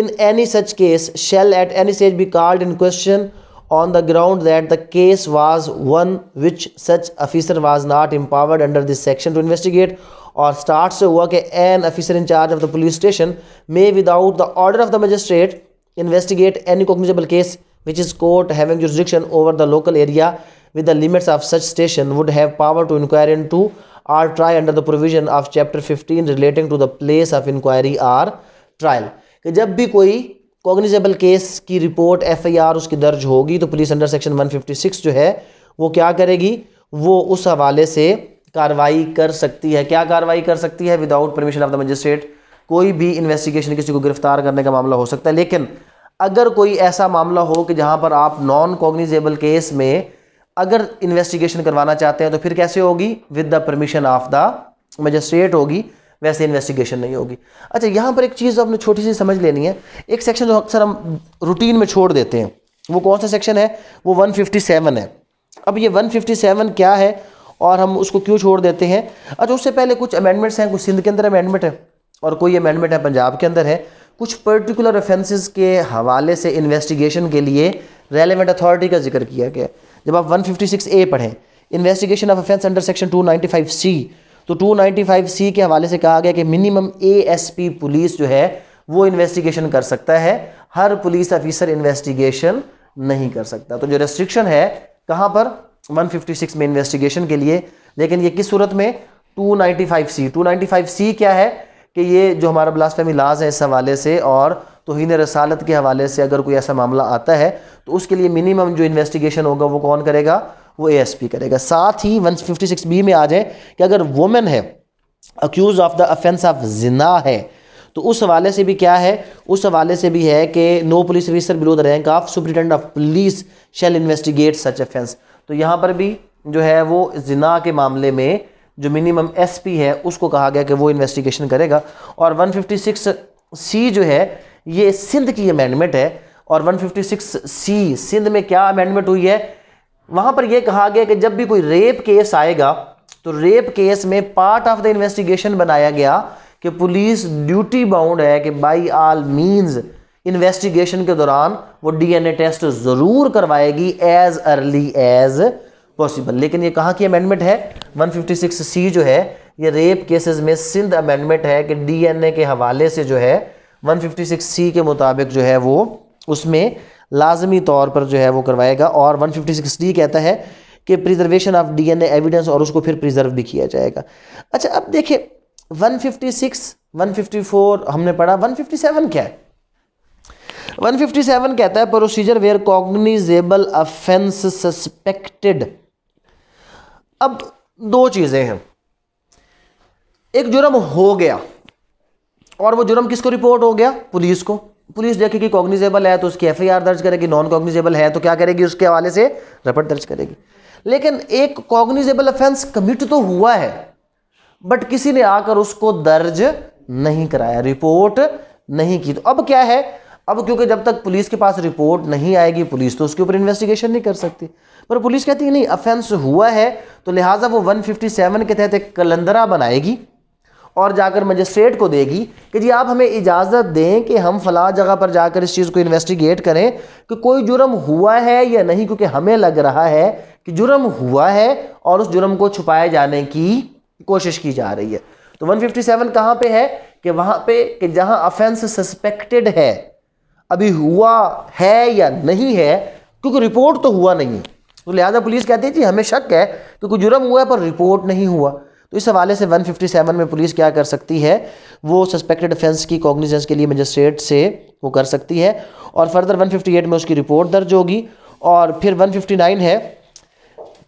in any such case shall at any stage be called in question on the ground that the case was one which such officer was not empowered under this section to investigate or starts to work an officer in charge of the police station may without the order of the magistrate investigate any cognizable case which is court having jurisdiction over the local area with the limits of such station would have power to inquire into or try under the provision of chapter 15 relating to the place of inquiry or trial कि जब भी कोई cognizable case की report FIR उसकी दर्ज होगी तो police under section 156 जो है वो क्या करेगी वो उस हवाले से कार्रवाई कर सकती है क्या कार्रवाई कर सकती है without permission of the magistrate कोई भी इन्वेस्टिगेशन किसी को गिरफ्तार करने का मामला हो सकता है लेकिन अगर कोई ऐसा मामला हो कि जहाँ पर आप नॉन कॉग्निजेबल केस में अगर इन्वेस्टिगेशन करवाना चाहते हैं तो फिर कैसे होगी with the permission of the magistrate होगी वैसे इन्वेस्टिगेशन नहीं होगी अच्छा यहाँ पर एक चीज़ आपने छोटी सी समझ लेनी है एक सेक्शन जो अक्सर हम रूटीन में छोड़ देते हैं वो कौन सा सेक्शन है वो 157 है अब ये 157 क्या है और हम उसको क्यों छोड़ देते हैं अच्छा उससे पहले कुछ अमेंडमेंट्स हैं कुछ सिंध के अंदर अमेंडमेंट है और कोई अमेंडमेंट है पंजाब के अंदर है कुछ पर्टिकुलर ऑफेंसेस के हवाले से इन्वेस्टिगेशन के लिए रेलिवेंट अथॉरिटी का जिक्र किया गया जब आप सिक्स ए पढ़ें investigation of offence under section five C तो 295 सी के हवाले से कहा गया कि मिनिमम एएसपी पुलिस जो है वो इन्वेस्टिगेशन कर सकता है हर पुलिस ऑफिसर इन्वेस्टिगेशन नहीं कर सकता तो जो रेस्ट्रिक्शन है कहाँ पर 156 में इन्वेस्टिगेशन के लिए लेकिन ये किस सूरत में 295 सी 295 सी क्या है कि ये जो हमारा ब्लास्टमी लाज है इस हवाले से और तोहन रसालत के हवाले से अगर कोई ऐसा मामला आता है तो उसके लिए मिनिमम जो इन्वेस्टिगेशन होगा वो कौन करेगा वो एएसपी करेगा साथ ही 156 बी में आ जाए कि अगर वुमेन है accused of the offence of जिना है तो उस हवाले से भी क्या है उस हवाले से भी है कि no police officer below the rank of superintendent of police shall investigate such offence तो यहाँ पर भी जो है वो जिना के मामले में जो मिनिमम एसपी है उसको कहा गया कि वो इन्वेस्टिगेशन करेगा और 156 सी जो है ये सिंध की अमेंडमेंट है और 156 सी सिंध में क्या अमेंडमेंट हुई है वहां पर यह कहा गया कि जब भी कोई रेप केस आएगा तो रेप केस में पार्ट ऑफ द इन्वेस्टिगेशन बनाया गया कि पुलिस ड्यूटी बाउंड है कि बाई ऑल मीन्स इन्वेस्टिगेशन के दौरान वो डीएनए टेस्ट ज़रूर करवाएगी एज अर्ली एज पॉसिबल लेकिन ये कहाँ की अमेंडमेंट है 156 सी जो है ये रेप केसेस में सिंध अमेंडमेंट है कि डीएनए के हवाले से जो है 156 सी के मुताबिक जो है वो उसमें लाजमी तौर पर जो है वो करवाएगा और वन फिफ्टी सिक्स डी कहता है कि प्रिजर्वेशन ऑफ डीएनए एविडेंस और उसको फिर प्रिजर्व भी किया जाएगा अच्छा अब देखें 156, 154 हमने पढ़ा 157 क्या है 157 कहता है procedure where cognizable offence suspected अब दो चीज़ें हैं एक जुर्म हो गया और वो जुर्म किसको रिपोर्ट हो गया पुलिस को पुलिस देखेगी कॉग्निजेबल है तो उसकी एफ दर्ज करेगी नॉन कॉग्निजेबल है तो क्या करेगी उसके हवाले से रपट दर्ज करेगी लेकिन एक कॉग्निजेबल अफेंस कमिट तो हुआ है बट किसी ने आकर उसको दर्ज नहीं कराया रिपोर्ट नहीं की तो अब क्या है अब क्योंकि जब तक पुलिस के पास रिपोर्ट नहीं आएगी पुलिस तो उसके ऊपर इन्वेस्टिगेशन नहीं कर सकती पर पुलिस कहती है नहीं अफेंस हुआ है तो लिहाजा वो 157 के तहत एक कलंदरा बनाएगी और जाकर मजिस्ट्रेट को देगी कि जी आप हमें इजाज़त दें कि हम फला जगह पर जाकर इस चीज़ को इन्वेस्टिगेट करें कि कोई जुर्म हुआ है या नहीं क्योंकि हमें लग रहा है कि जुर्म हुआ है और उस जुर्म को छुपाए जाने की कोशिश की जा रही है तो 157 फिफ्टी कहाँ पर है कि वहाँ पे कि जहाँ अफेंस सस्पेक्टेड है अभी हुआ है या नहीं है क्योंकि रिपोर्ट तो हुआ नहीं तो लिहाजा पुलिस कहती है जी हमें शक है कि कोई जुर्म हुआ है पर रिपोर्ट नहीं हुआ इस हवाले से 157 में पुलिस क्या कर सकती है वो सस्पेक्टेड ऑफेंस की कॉग्निजेंस के लिए मजिस्ट्रेट से वो कर सकती है और फर्दर 158 में उसकी रिपोर्ट दर्ज होगी और फिर 159 है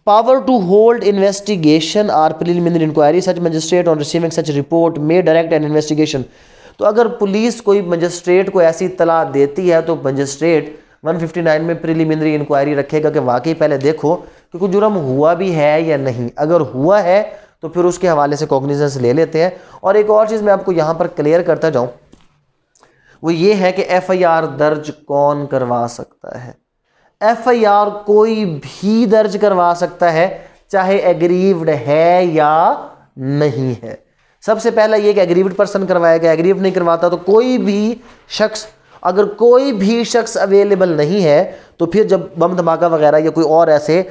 power to hold investigation or preliminary inquiry such magistrate on receiving such report may direct an investigation तो अगर पुलिस कोई मजिस्ट्रेट को ऐसी इतला देती है तो मजिस्ट्रेट 159 में प्रिलिमिनरी इंक्वायरी रखेगा कि वाकई पहले देखो कि कोई जुर्म हुआ भी है या नहीं अगर हुआ है तो फिर उसके हवाले से कॉग्निजेंस ले लेते हैं और एक और चीज़ मैं आपको यहाँ पर क्लियर करता जाऊँ वो ये है कि एफ़ आई आर दर्ज कौन करवा सकता है एफ आई आर कोई भी दर्ज करवा सकता है चाहे एग्रीव्ड है या नहीं है सबसे पहला ये कि एग्रीव्ड पर्सन करवाएगा एग्रीव्ड नहीं करवाता तो कोई भी शख्स अगर कोई भी शख्स अवेलेबल नहीं है तो फिर जब बम धमाका वगैरह या कोई और ऐसे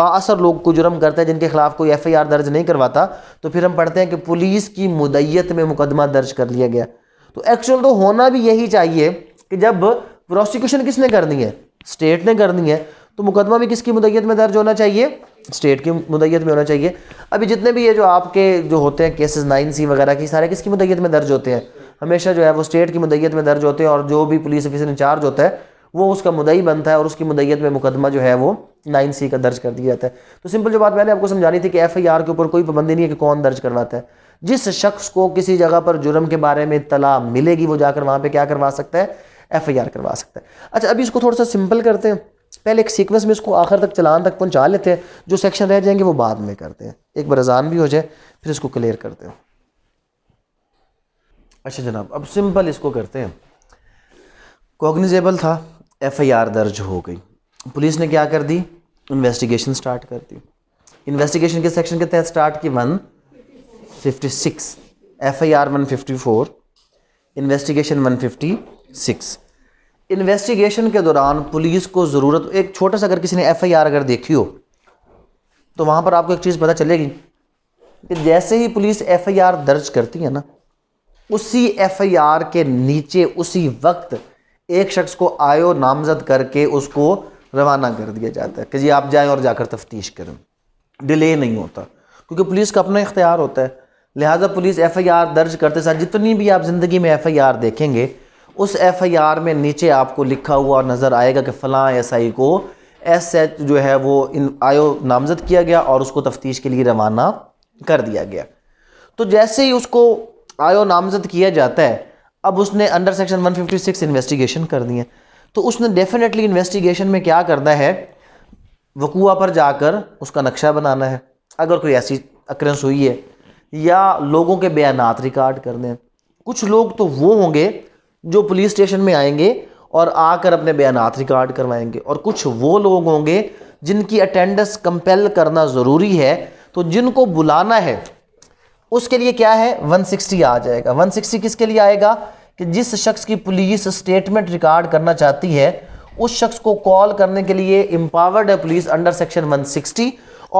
बासर लोग को जुर्म करते हैं जिनके खिलाफ कोई एफआईआर दर्ज नहीं करवाता तो फिर हम पढ़ते हैं कि पुलिस की मुदैत में मुकदमा दर्ज कर लिया गया तो एक्चुअल तो होना भी यही चाहिए कि जब प्रोसिक्यूशन किसने करनी है स्टेट ने करनी है तो मुकदमा भी किसकी मुदैत में दर्ज होना चाहिए स्टेट की मुदैत में होना चाहिए अभी जितने भी ये जो आपके जो होते हैं केसेस नाइन सी वगैरह की सारे किसकी मुदैत में दर्ज होते हैं हमेशा जो है वो स्टेट की मुदैत में दर्ज होते हैं और जो भी पुलिस ऑफिसर इंचार्ज होता है वो उसका मुदई बनता है और उसकी मुदैत में मुकदमा जो है वो नाइन सी का दर्ज कर दिया जाता है तो सिंपल जो बात मैंने आपको समझानी थी कि एफ आई आर के ऊपर कोई पाबंदी नहीं है कि कौन दर्ज करवाता है जिस शख्स को किसी जगह पर जुर्म के बारे में तला मिलेगी वो जाकर वहाँ पर क्या करवा सकता है एफ आई आर करवा सकता है अच्छा अभी इसको थोड़ा सा सिंपल करते हैं पहले एक सीक्वेंस में इसको आखिर तक चलान तक पहुँचा लेते हैं जो सेक्शन रह जाएंगे वो बाद में करते हैं एक बार अजान भी हो जाए फिर इसको क्लियर करते हैं अच्छा जनाब अब सिंपल इसको करते हैं कॉग्निजेबल था एफआईआर दर्ज हो गई पुलिस ने क्या कर दी इन्वेस्टिगेशन स्टार्ट कर दी इन्वेस्टिगेशन के सेक्शन के तहत स्टार्ट की one fifty six F I R one fifty four investigation one fifty six investigation के दौरान पुलिस को ज़रूरत एक छोटा सा अगर किसी ने एफ आई आर अगर देखी हो तो वहाँ पर आपको एक चीज़ पता चलेगी कि जैसे ही पुलिस एफ आई आर दर्ज करती है ना उसी एफआईआर के नीचे उसी वक्त एक शख्स को आयो नामजद करके उसको रवाना कर दिया जाता है कि जी आप जाएं और जाकर तफ्तीश करें डिले नहीं होता क्योंकि पुलिस का अपना इख्तियार होता है लिहाजा पुलिस एफ़ आई आर दर्ज करते साथ जितनी भी आप ज़िंदगी में एफ़ आई आर देखेंगे उस एफ़ आई आर में नीचे आपको लिखा हुआ नज़र आएगा कि फ़लाँ एस आई को एस एच जो है वो इन आयो नामजद किया गया और उसको तफ्तीश के लिए रवाना कर दिया गया तो जैसे ही उसको आयो नामजद किया जाता है अब उसने अंडर सेक्शन 156 इन्वेस्टिगेशन करनी है तो उसने डेफिनेटली इन्वेस्टिगेशन में क्या करना है वकूआ पर जाकर उसका नक्शा बनाना है अगर कोई ऐसी अक्रेंस हुई है या लोगों के बयान रिकॉर्ड करने हैं कुछ लोग तो वो होंगे जो पुलिस स्टेशन में आएंगे और आकर अपने बयान रिकॉर्ड करवाएंगे और कुछ वो लोग होंगे जिनकी अटेंडेंस कंपेल करना ज़रूरी है तो जिनको बुलाना है उसके लिए क्या है 160 आ जाएगा 160 किसके लिए आएगा कि जिस शख्स की पुलिस स्टेटमेंट रिकॉर्ड करना चाहती है उस शख्स को कॉल करने के लिए एम्पावर्ड है पुलिस अंडर सेक्शन 160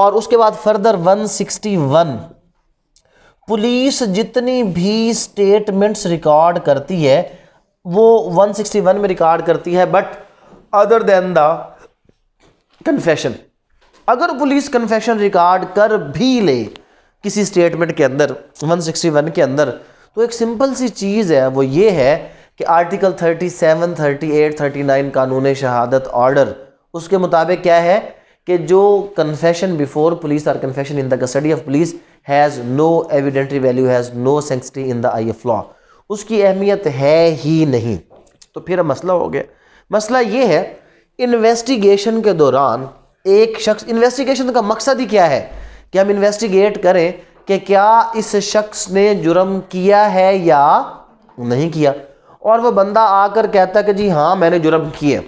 और उसके बाद फर्दर 161 पुलिस जितनी भी स्टेटमेंट्स रिकॉर्ड करती है वो 161 में रिकॉर्ड करती है but other than the confession अगर पुलिस कन्फेशन रिकॉर्ड कर भी ले किसी स्टेटमेंट के अंदर 161 के अंदर तो एक सिंपल सी चीज़ है वो ये है कि आर्टिकल 37, 38, 39 कानून शहादत ऑर्डर उसके मुताबिक क्या है कि जो कन्फेशन बिफोर पुलिस और confession in the custody of police has no evidentiary value has no sanctity in the eye of law उसकी अहमियत है ही नहीं तो फिर मसला हो गया मसला ये है इन्वेस्टिगेशन के दौरान एक शख्स इन्वेस्टिगेशन का मकसद ही क्या है कि हम इन्वेस्टिगेट करें कि क्या इस शख्स ने जुर्म किया है या नहीं किया और वह बंदा आकर कहता है कि जी हाँ मैंने जुर्म किया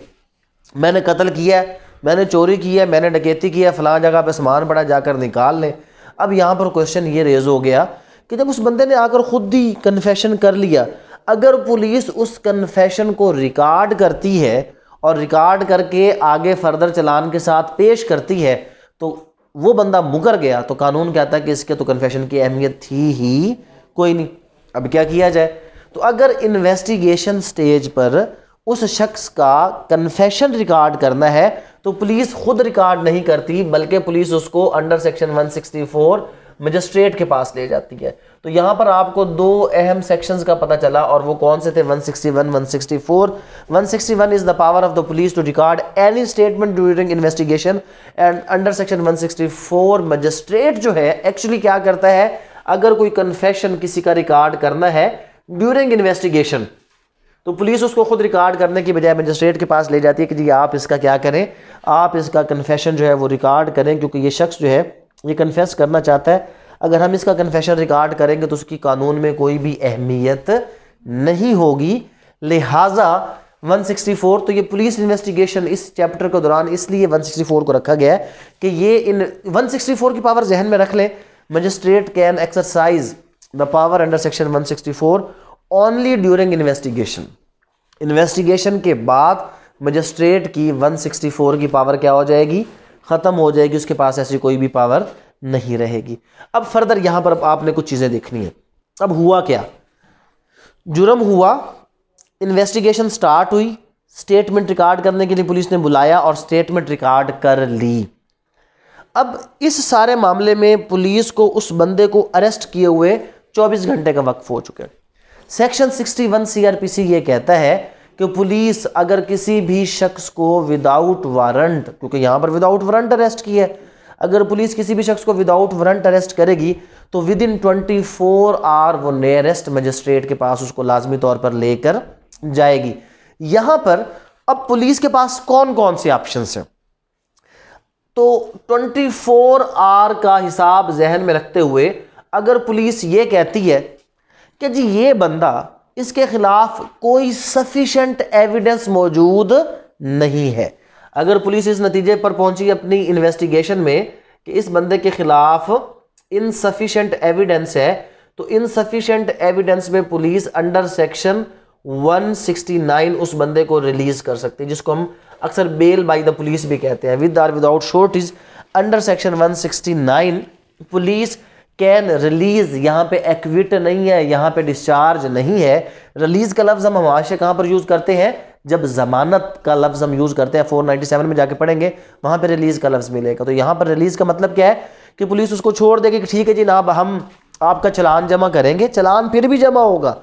मैंने कत्ल किया है मैंने चोरी की है मैंने डकैती की है फ़लाँ जगह पर सामान पड़ा जाकर निकाल लें अब यहाँ पर क्वेश्चन ये रेज़ हो गया कि जब उस बंदे ने आकर ख़ुद ही कन्फेशन कर लिया अगर पुलिस उस कन्फेशन को रिकॉर्ड करती है और रिकॉर्ड करके आगे फर्दर चलान के साथ पेश करती है तो वो बंदा मुकर गया तो कानून कहता है कि इसके तो कन्फेशन की अहमियत थी ही कोई नहीं अब क्या किया जाए तो अगर इन्वेस्टिगेशन स्टेज पर उस शख्स का कन्फेशन रिकॉर्ड करना है तो पुलिस खुद रिकॉर्ड नहीं करती बल्कि पुलिस उसको अंडर सेक्शन 164 मजिस्ट्रेट के पास ले जाती है तो यहाँ पर आपको दो अहम सेक्शंस का पता चला और वो कौन से थे 161, 164, 161 is the power of the police to record any statement during investigation and under section 164 magistrate जो है एक्चुअली क्या करता है अगर कोई कन्फेशन किसी का रिकॉर्ड करना है ड्यूरिंग इन्वेस्टिगेशन तो पुलिस उसको खुद रिकॉर्ड करने की बजाय मजिस्ट्रेट के पास ले जाती है कि जी आप इसका क्या करें आप इसका कन्फेशन जो है वो रिकॉर्ड करें क्योंकि ये शख्स जो है ये कन्फेस करना चाहता है अगर हम इसका कन्फेशन रिकॉर्ड करेंगे तो उसकी कानून में कोई भी अहमियत नहीं होगी लिहाजा 164 तो ये पुलिस इन्वेस्टिगेशन इस चैप्टर के दौरान इसलिए 164 को रखा गया है कि ये इन 164 की पावर जहन में रख लें magistrate can exercise the power under section 164 only during investigation investigation के बाद मजिस्ट्रेट की 164 की पावर क्या हो जाएगी ख़त्म हो जाएगी उसके पास ऐसी कोई भी पावर नहीं रहेगी अब फर्दर यहाँ पर आपने कुछ चीज़ें देखनी है अब हुआ क्या जुर्म हुआ इन्वेस्टिगेशन स्टार्ट हुई स्टेटमेंट रिकॉर्ड करने के लिए पुलिस ने बुलाया और स्टेटमेंट रिकॉर्ड कर ली अब इस सारे मामले में पुलिस को उस बंदे को अरेस्ट किए हुए 24 घंटे का वक्फ हो चुके सेक्शन 61 सीआरपीसी ये कहता है कि पुलिस अगर किसी भी शख्स को विदाउट वारंट क्योंकि यहाँ पर विदाउट वारंट अरेस्ट की है अगर पुलिस किसी भी शख्स को विदाउट वारंट अरेस्ट करेगी तो within twenty four hour वो नियरेस्ट मजिस्ट्रेट के पास उसको लाजमी तौर पर लेकर जाएगी यहाँ पर अब पुलिस के पास कौन कौन से ऑप्शन हैं तो 24 फोर आर का हिसाब जहन में रखते हुए अगर पुलिस ये कहती है कि जी ये बंदा इसके खिलाफ कोई सफिशेंट एविडेंस मौजूद नहीं है अगर पुलिस इस नतीजे पर पहुंची अपनी इन्वेस्टिगेशन में कि इस बंदे के खिलाफ इनसफिशेंट एविडेंस है तो इनसफिशेंट एविडेंस में पुलिस अंडर सेक्शन 169 उस बंदे को रिलीज कर सकती है जिसको हम अक्सर बेल बाय द पुलिस भी कहते हैं with or without short is under section 169 police can release यहाँ पे एक्विट नहीं है यहाँ पे डिस्चार्ज नहीं है रिलीज़ का लफ्ज़ हम हमाशा कहाँ पर यूज़ करते हैं जब ज़मानत का लफ्ज़ हम यूज़ करते हैं 497 में जाके पढ़ेंगे वहाँ पे रिलीज़ का लफ्ज़ मिलेगा तो यहाँ पर रिलीज़ का मतलब क्या है कि पुलिस उसको छोड़ देगी कि ठीक है जी ना अब हम आपका चलान जमा करेंगे चलान फिर भी जमा होगा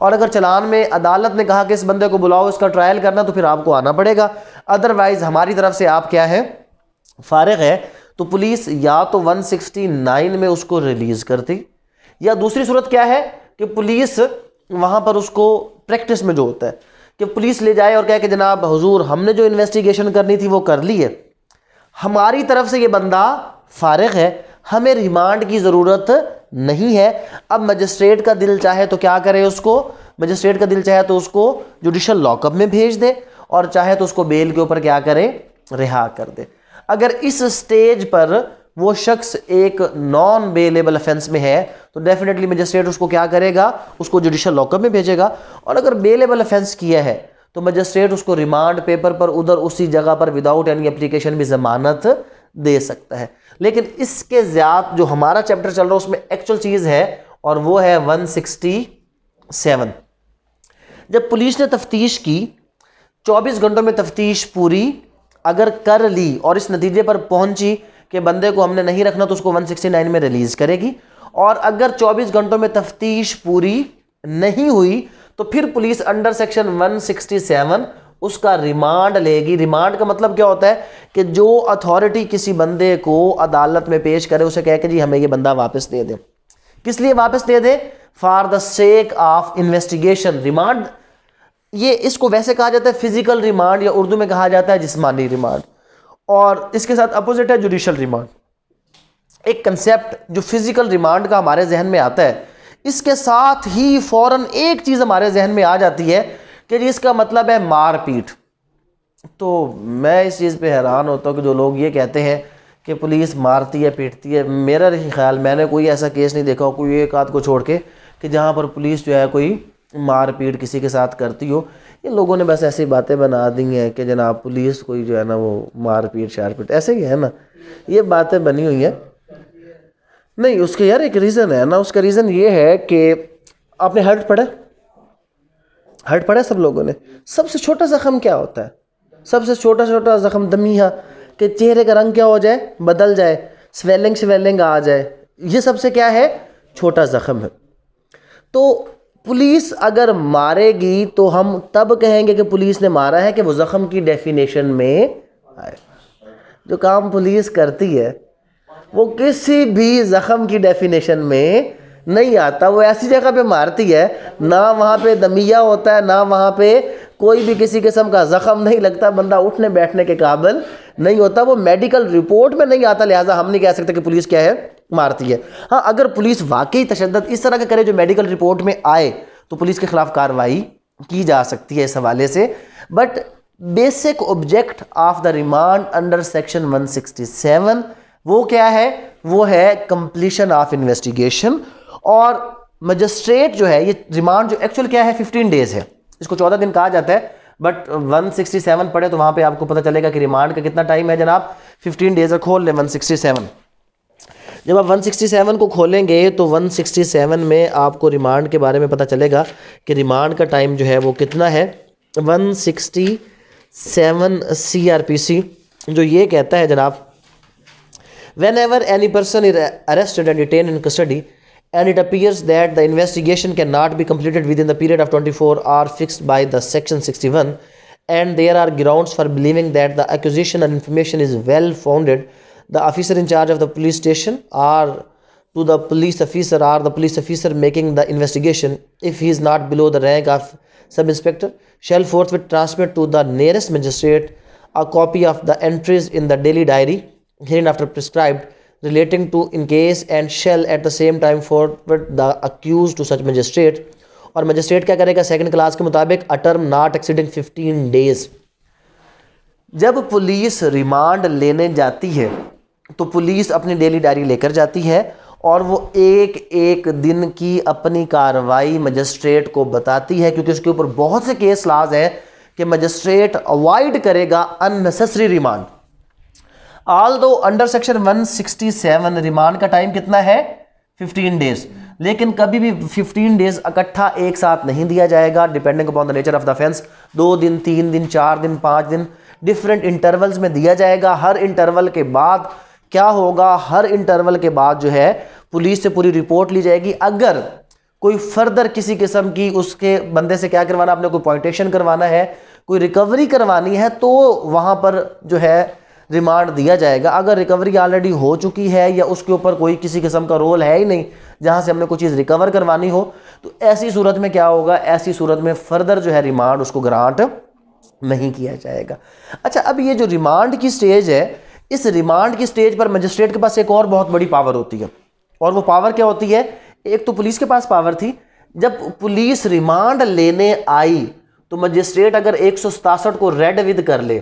और अगर चलान में अदालत ने कहा कि इस बंदे को बुलाओ इसका ट्रायल करना तो फिर आपको आना पड़ेगा अदरवाइज़ हमारी तरफ से आप क्या है फ़ारग है तो पुलिस या तो 169 में उसको रिलीज करती या दूसरी सूरत क्या है कि पुलिस वहां पर उसको प्रैक्टिस में जो होता है कि पुलिस ले जाए और कहे कि जनाब हजूर हमने जो इन्वेस्टिगेशन करनी थी वो कर ली है हमारी तरफ से ये बंदा फारग है हमें रिमांड की ज़रूरत नहीं है अब मजिस्ट्रेट का दिल चाहे तो क्या करे उसको मजिस्ट्रेट का दिल चाहे तो उसको जुडिशल लॉकअप में भेज दे और चाहे तो उसको बेल के ऊपर क्या करे रिहा कर दे अगर इस स्टेज पर वो शख्स एक नॉन बेलेबल अफेंस में है तो डेफिनेटली मजिस्ट्रेट उसको क्या करेगा उसको जुडिशल लॉकअप में भेजेगा और अगर बेलेबल अफेंस किया है तो मजिस्ट्रेट उसको रिमांड पेपर पर उधर उसी जगह पर विदाउट एनी एप्लीकेशन भी जमानत दे सकता है लेकिन इसके ज़्यादा जो हमारा चैप्टर चल रहा है उसमें एक्चुअल चीज़ है और वो है 167 जब पुलिस ने तफ्तीश की 24 घंटों में तफ्तीश पूरी अगर कर ली और इस नतीजे पर पहुंची कि बंदे को हमने नहीं रखना तो उसको 169 में रिलीज़ करेगी और अगर 24 घंटों में तफ्तीश पूरी नहीं हुई तो फिर पुलिस अंडर सेक्शन 167 उसका रिमांड लेगी रिमांड का मतलब क्या होता है कि जो अथॉरिटी किसी बंदे को अदालत में पेश करे उसे कह के जी हमें ये बंदा वापस दे दे किस लिए वापस दे दे for the sake of investigation remand ये इसको वैसे कहा जाता है फिजिकल रिमांड या उर्दू में कहा जाता है जिस्मानी रिमांड और इसके साथ अपोजिट है जुडिशल रिमांड एक कंसेप्ट जो फिजिकल रिमांड का हमारे जहन में आता है इसके साथ ही फौरन एक चीज़ हमारे जहन में आ जाती है कि इसका मतलब है मारपीट तो मैं इस चीज़ पे हैरान होता हूँ कि जो लोग ये कहते हैं कि पुलिस मारती है पीटती है मेरा ही ख्याल मैंने कोई ऐसा केस नहीं देखा कोई एक आध को छोड़ के कि जहाँ पर पुलिस जो है कोई मारपीट किसी के साथ करती हो ये लोगों ने बस ऐसी बातें बना दी हैं कि जनाब पुलिस कोई जो है ना वो मारपीट शारपीट ऐसे ही है ना ये बातें बनी हुई हैं नहीं उसके यार एक रीज़न है ना उसका रीज़न ये है कि आपने हर्ट पढ़ा हर्ट पढ़ा सब लोगों ने सबसे छोटा ज़ख़म क्या होता है सबसे छोटा छोटा ज़ख़म दमिया कि चेहरे का रंग क्या हो जाए बदल जाए स्वेलिंग स्वेलिंग आ जाए ये सबसे क्या है छोटा ज़ख़म है तो पुलिस अगर मारेगी तो हम तब कहेंगे कि पुलिस ने मारा है कि वो ज़ख़म की डेफिनेशन में आए जो काम पुलिस करती है वो किसी भी ज़ख़म की डेफिनेशन में नहीं आता वो ऐसी जगह पे मारती है ना वहाँ पे दमिया होता है ना वहाँ पे कोई भी किसी किस्म का ज़ख़म नहीं लगता बंदा उठने बैठने के काबिल नहीं होता वो मेडिकल रिपोर्ट में नहीं आता लिहाजा हम नहीं कह सकते कि पुलिस क्या है मारती है हाँ अगर पुलिस वाकई तशद इस तरह का करे जो मेडिकल रिपोर्ट में आए तो पुलिस के खिलाफ कार्रवाई की जा सकती है इस हवाले से but basic object of the remand under section 167 वो क्या है वो है कंप्लीशन ऑफ इन्वेस्टिगेशन और मजिस्ट्रेट जो है ये रिमांड जो एक्चुअल क्या है 15 डेज है इसको 14 दिन कहा जाता है बट 167 पढ़े तो वहाँ पे आपको पता चलेगा कि रिमांड का कितना टाइम है जनाब 15 डेज और खोल लें 167 जब आप 167 को खोलेंगे तो 167 में आपको रिमांड के बारे में पता चलेगा कि रिमांड का टाइम जो है वो कितना है 167 सिक्सटी जो ये कहता है जनाब whenever any person is arrested and detain in custody and it appears that the investigation cannot be completed within the period of twenty four or fix by the section sixty one and there are ground for believing that the accusation and information is well founded the officer in charge of the police station or to the police officer or the police officer making the investigation if he is not below the rank of sub inspector shall forthwith transmit to the nearest magistrate a copy of the entries in the daily diary herein after prescribed relating to in case and shall at the same time forward the accused to such magistrate और magistrate क्या करेगा second class के मुताबिक a term not exceeding 15 days जब police remand लेने जाती है तो पुलिस अपनी डेली डायरी लेकर जाती है और वो एक एक दिन की अपनी कार्रवाई मजिस्ट्रेट को बताती है क्योंकि उसके ऊपर बहुत से केस लाज हैं कि मजिस्ट्रेट अवॉइड करेगा unnecessary remand although under section 167 remand का टाइम कितना है 15 डेज लेकिन कभी भी 15 डेज इकट्ठा एक साथ नहीं दिया जाएगा depending upon the nature of the offence दो दिन तीन दिन चार दिन पाँच दिन डिफरेंट इंटरवल्स में दिया जाएगा हर इंटरवल के बाद क्या होगा हर इंटरवल के बाद जो है पुलिस से पूरी रिपोर्ट ली जाएगी अगर कोई फर्दर किसी किस्म की उसके बंदे से क्या करवाना आपने कोई पॉइंटेशन करवाना है कोई रिकवरी करवानी है तो वहाँ पर जो है रिमांड दिया जाएगा अगर रिकवरी ऑलरेडी हो चुकी है या उसके ऊपर कोई किसी किस्म का रोल है ही नहीं जहाँ से हमने कोई चीज़ रिकवर करवानी हो तो ऐसी सूरत में क्या होगा ऐसी सूरत में फर्दर जो है रिमांड उसको ग्रांट नहीं किया जाएगा अच्छा अब ये जो रिमांड की स्टेज है इस रिमांड की स्टेज पर मजिस्ट्रेट के पास एक और बहुत बड़ी पावर होती है और वो पावर क्या होती है एक तो पुलिस के पास पावर थी जब पुलिस रिमांड लेने आई तो मजिस्ट्रेट अगर एक को रेड विद कर ले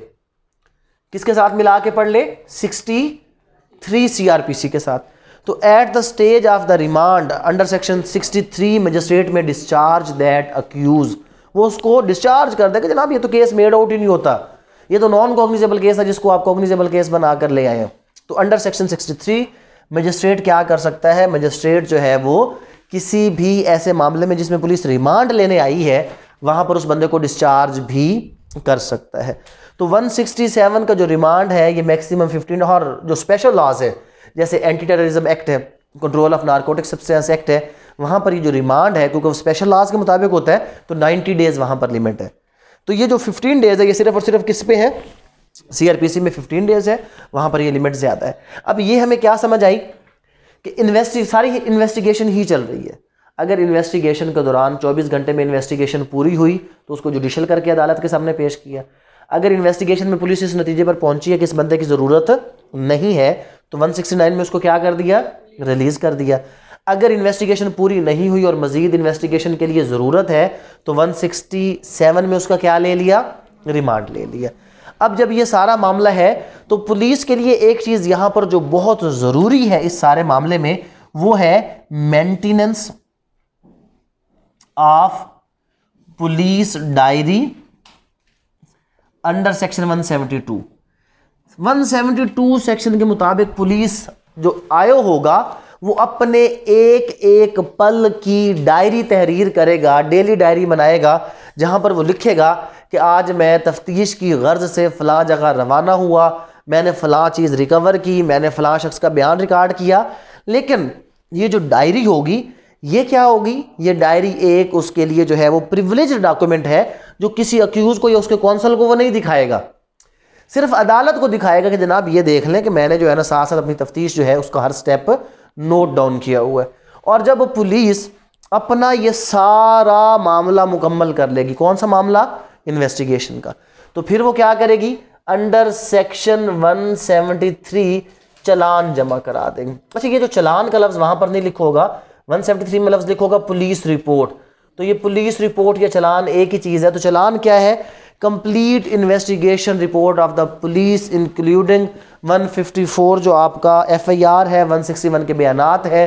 किसके साथ मिला के पढ़ ले 63 सीआरपीसी के साथ तो at the stage of the remand under section 63 magistrate में डिस्चार्ज दैट अक्यूज वो उसको डिस्चार्ज कर देगा जनाब ये तो केस मेड आउट ही नहीं होता ये तो नॉन कॉग्निजेबल केस है जिसको आप कॉग्निजेबल केस बनाकर ले आए हो तो अंडर सेक्शन 63 मजिस्ट्रेट क्या कर सकता है मजिस्ट्रेट जो है वो किसी भी ऐसे मामले में जिसमें पुलिस रिमांड लेने आई है वहां पर उस बंदे को डिस्चार्ज भी कर सकता है तो 167 का जो रिमांड है ये मैक्सिमम 15 और जो स्पेशल लॉज है जैसे एंटी टेररिज्म एक्ट है control of narcotic substance act है वहां पर ये जो रिमांड है क्योंकि वो स्पेशल लॉज के मुताबिक होता है तो 90 डेज़ वहां पर लिमिट है तो ये जो 15 डेज है ये सिर्फ और सिर्फ किस पे है सीआरपीसी में 15 डेज है वहां पर ये लिमिट ज़्यादा है अब ये हमें क्या समझ आई कि इन्वेस्टिग सारी इन्वेस्टिगेशन ही चल रही है अगर इन्वेस्टिगेशन के दौरान 24 घंटे में इन्वेस्टिगेशन पूरी हुई तो उसको जुडिशल करके अदालत के सामने पेश किया अगर इन्वेस्टिगेशन में पुलिस इस नतीजे पर पहुंची है कि इस बंदे की ज़रूरत नहीं है तो 169 में उसको क्या कर दिया रिलीज़ कर दिया अगर इन्वेस्टिगेशन पूरी नहीं हुई और मजीद इन्वेस्टिगेशन के लिए ज़रूरत है तो 167 में उसका क्या ले लिया रिमांड ले लिया अब जब ये सारा मामला है तो पुलिस के लिए एक चीज़ यहाँ पर जो बहुत ज़रूरी है इस सारे मामले में वो है maintenance of police diary under section 172 172 section के मुताबिक पुलिस जो आयो होगा वो अपने एक एक पल की डायरी तहरीर करेगा डेली डायरी बनाएगा जहाँ पर वो लिखेगा कि आज मैं तफ्तीश की गर्ज से फ़लाँ जगह रवाना हुआ मैंने फ़लाँ चीज़ रिकवर की मैंने फ़लाँ शख्स का बयान रिकॉर्ड किया लेकिन ये जो डायरी होगी ये क्या होगी ये डायरी एक उसके लिए जो है वो प्रिवलेज डॉक्यूमेंट है जो किसी अक्यूज़ को या उसके कौंसल को वो नहीं दिखाएगा सिर्फ अदालत को दिखाएगा कि जनाब ये देख लें कि मैंने जो है ना साथ साथ अपनी तफ्तीश जो है उसका हर स्टेप नोट डाउन किया हुआ है और जब पुलिस अपना ये सारा मामला मुकम्मल कर लेगी कौन सा मामला इन्वेस्टिगेशन का तो फिर वो क्या करेगी अंडर सेक्शन 173 चलान जमा करा देंगे अच्छा ये जो चलान का लफ्ज़ वहाँ पर नहीं लिखोगा 173 में लफ्ज़ लिखोगा पुलिस रिपोर्ट तो ये पुलिस रिपोर्ट या चलान एक ही चीज़ है तो चलान क्या है complete investigation report of the police including 154 जो आपका एफआईआर है 161 के बयान है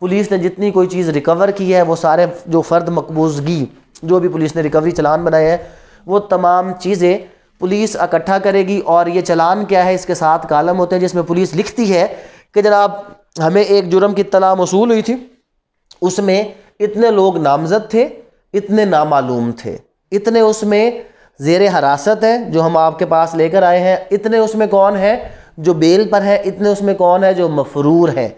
पुलिस ने जितनी कोई चीज़ रिकवर की है वो सारे जो फ़र्द मकबूजगी जो भी पुलिस ने रिकवरी चलान बनाए हैं वो तमाम चीज़ें पुलिस इकट्ठा करेगी और ये चलान क्या है इसके साथ कालम होते हैं जिसमें पुलिस लिखती है कि जनाब हमें एक जुर्म की तला वसूल हुई थी उसमें इतने लोग नामजद थे इतने नामालूम थे इतने उसमें जेर हरासत है जो हम आपके पास लेकर आए हैं इतने उसमें कौन है जो बेल पर है इतने उसमें कौन है जो मफरूर है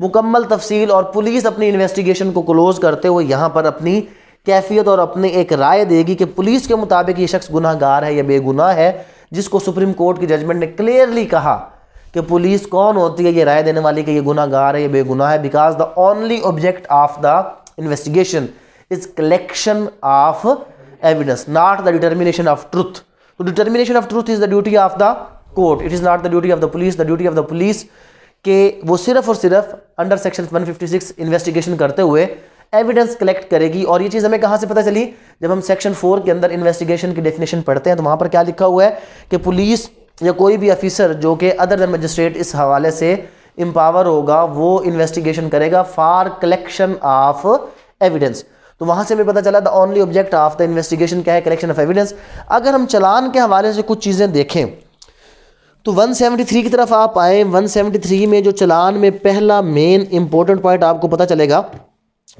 मुकम्मल तफसील और पुलिस अपनी इन्वेस्टिगेशन को क्लोज़ करते हुए यहाँ पर अपनी कैफियत और अपनी एक राय देगी कि पुलिस के मुताबिक ये शख्स गुनाहगार है या बेगुनाह है जिसको सुप्रीम कोर्ट की जजमेंट ने क्लियरली कहा कि पुलिस कौन होती है ये राय देने वाली कि ये गुनाहगार है या बेगुनाह है because the only object of the investigation is collection of evidence not the determination of truth तो determination of truth is the duty of the court it is not the duty of the police the duty of the police के वो सिर्फ और सिर्फ under section 156 investigation करते हुए evidence collect करेगी और ये चीज़ हमें कहाँ से पता चली जब हम सेक्शन फोर के अंदर इन्वेस्टिगेशन की डेफिनेशन पढ़ते हैं तो वहाँ पर क्या लिखा हुआ है कि पुलिस या कोई भी ऑफिसर जो कि अदर देन मजिस्ट्रेट इस हवाले से इम्पावर होगा वो इन्वेस्टिगेशन करेगा फॉर कलेक्शन ऑफ एविडेंस तो वहाँ से भी पता चला the only object of the investigation क्या है कलेक्शन ऑफ एविडेंस अगर हम चलान के हवाले से कुछ चीज़ें देखें तो 173 की तरफ आप आए 173 में जो चलान में पहला मेन इंपॉर्टेंट पॉइंट आपको पता चलेगा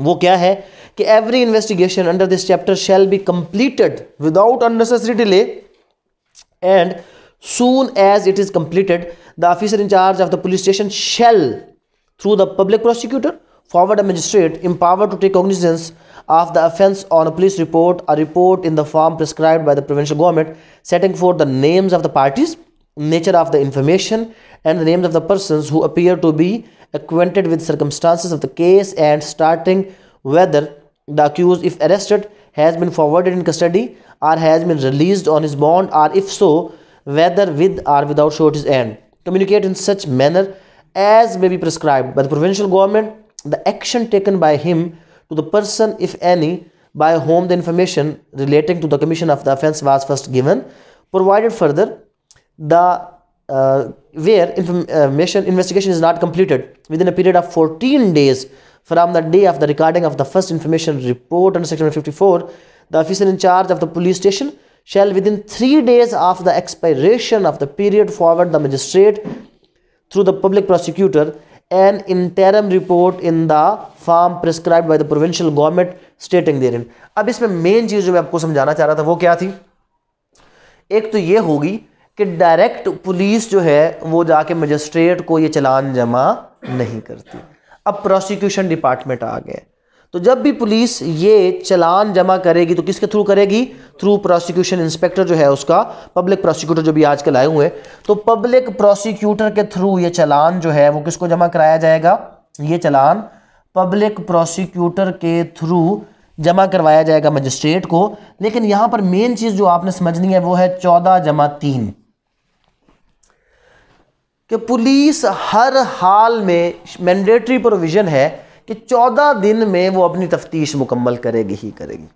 वो क्या है कि every investigation under this chapter shall be completed without unnecessary delay and soon as it is completed the officer in charge of the police station shall through the public prosecutor forward a magistrate empowered to take cognizance of the offence on a police report, a report in the form prescribed by the provincial government, setting forth the names of the parties, nature of the information, and the names of the persons who appear to be acquainted with circumstances of the case, and starting whether the accused, if arrested, has been forwarded in custody or has been released on his bond, or if so, whether with or without his end. Communicate in such manner as may be prescribed by the provincial government the action taken by him to the person, if any, by whom the information relating to the commission of the offence was first given, provided further the uh, where information uh, investigation is not completed within a period of 14 days from the day of the recording of the first information report under section 54 the officer in charge of the police station shall within 3 days of the expiration of the period forward the magistrate through the public prosecutor an interim report in the form prescribed by the provincial government stating therein अब इसमें main चीज जो मैं आपको समझाना चाह रहा था वो क्या थी एक तो ये होगी कि डायरेक्ट पुलिस जो है वो जाके मजिस्ट्रेट को ये चलान जमा नहीं करती अब प्रोसिक्यूशन डिपार्टमेंट आ गए तो जब भी पुलिस ये चलान जमा करेगी तो किसके थ्रू करेगी थ्रू प्रोसिक्यूशन इंस्पेक्टर जो है उसका पब्लिक प्रोसिक्यूटर जो भी आजकल आए हुए हैं तो पब्लिक प्रोसिक्यूटर के थ्रू ये चलान जो है वो किसको जमा कराया जाएगा ये चलान पब्लिक प्रोसिक्यूटर के थ्रू जमा करवाया जाएगा मजिस्ट्रेट को लेकिन यहां पर मेन चीज जो आपने समझनी है वो है चौदह जमा तीन कि पुलिस हर हाल में मैंडेटरी प्रोविजन है कि चौदह दिन में वो अपनी तफ्तीश मुकम्मल करेगी ही करेगी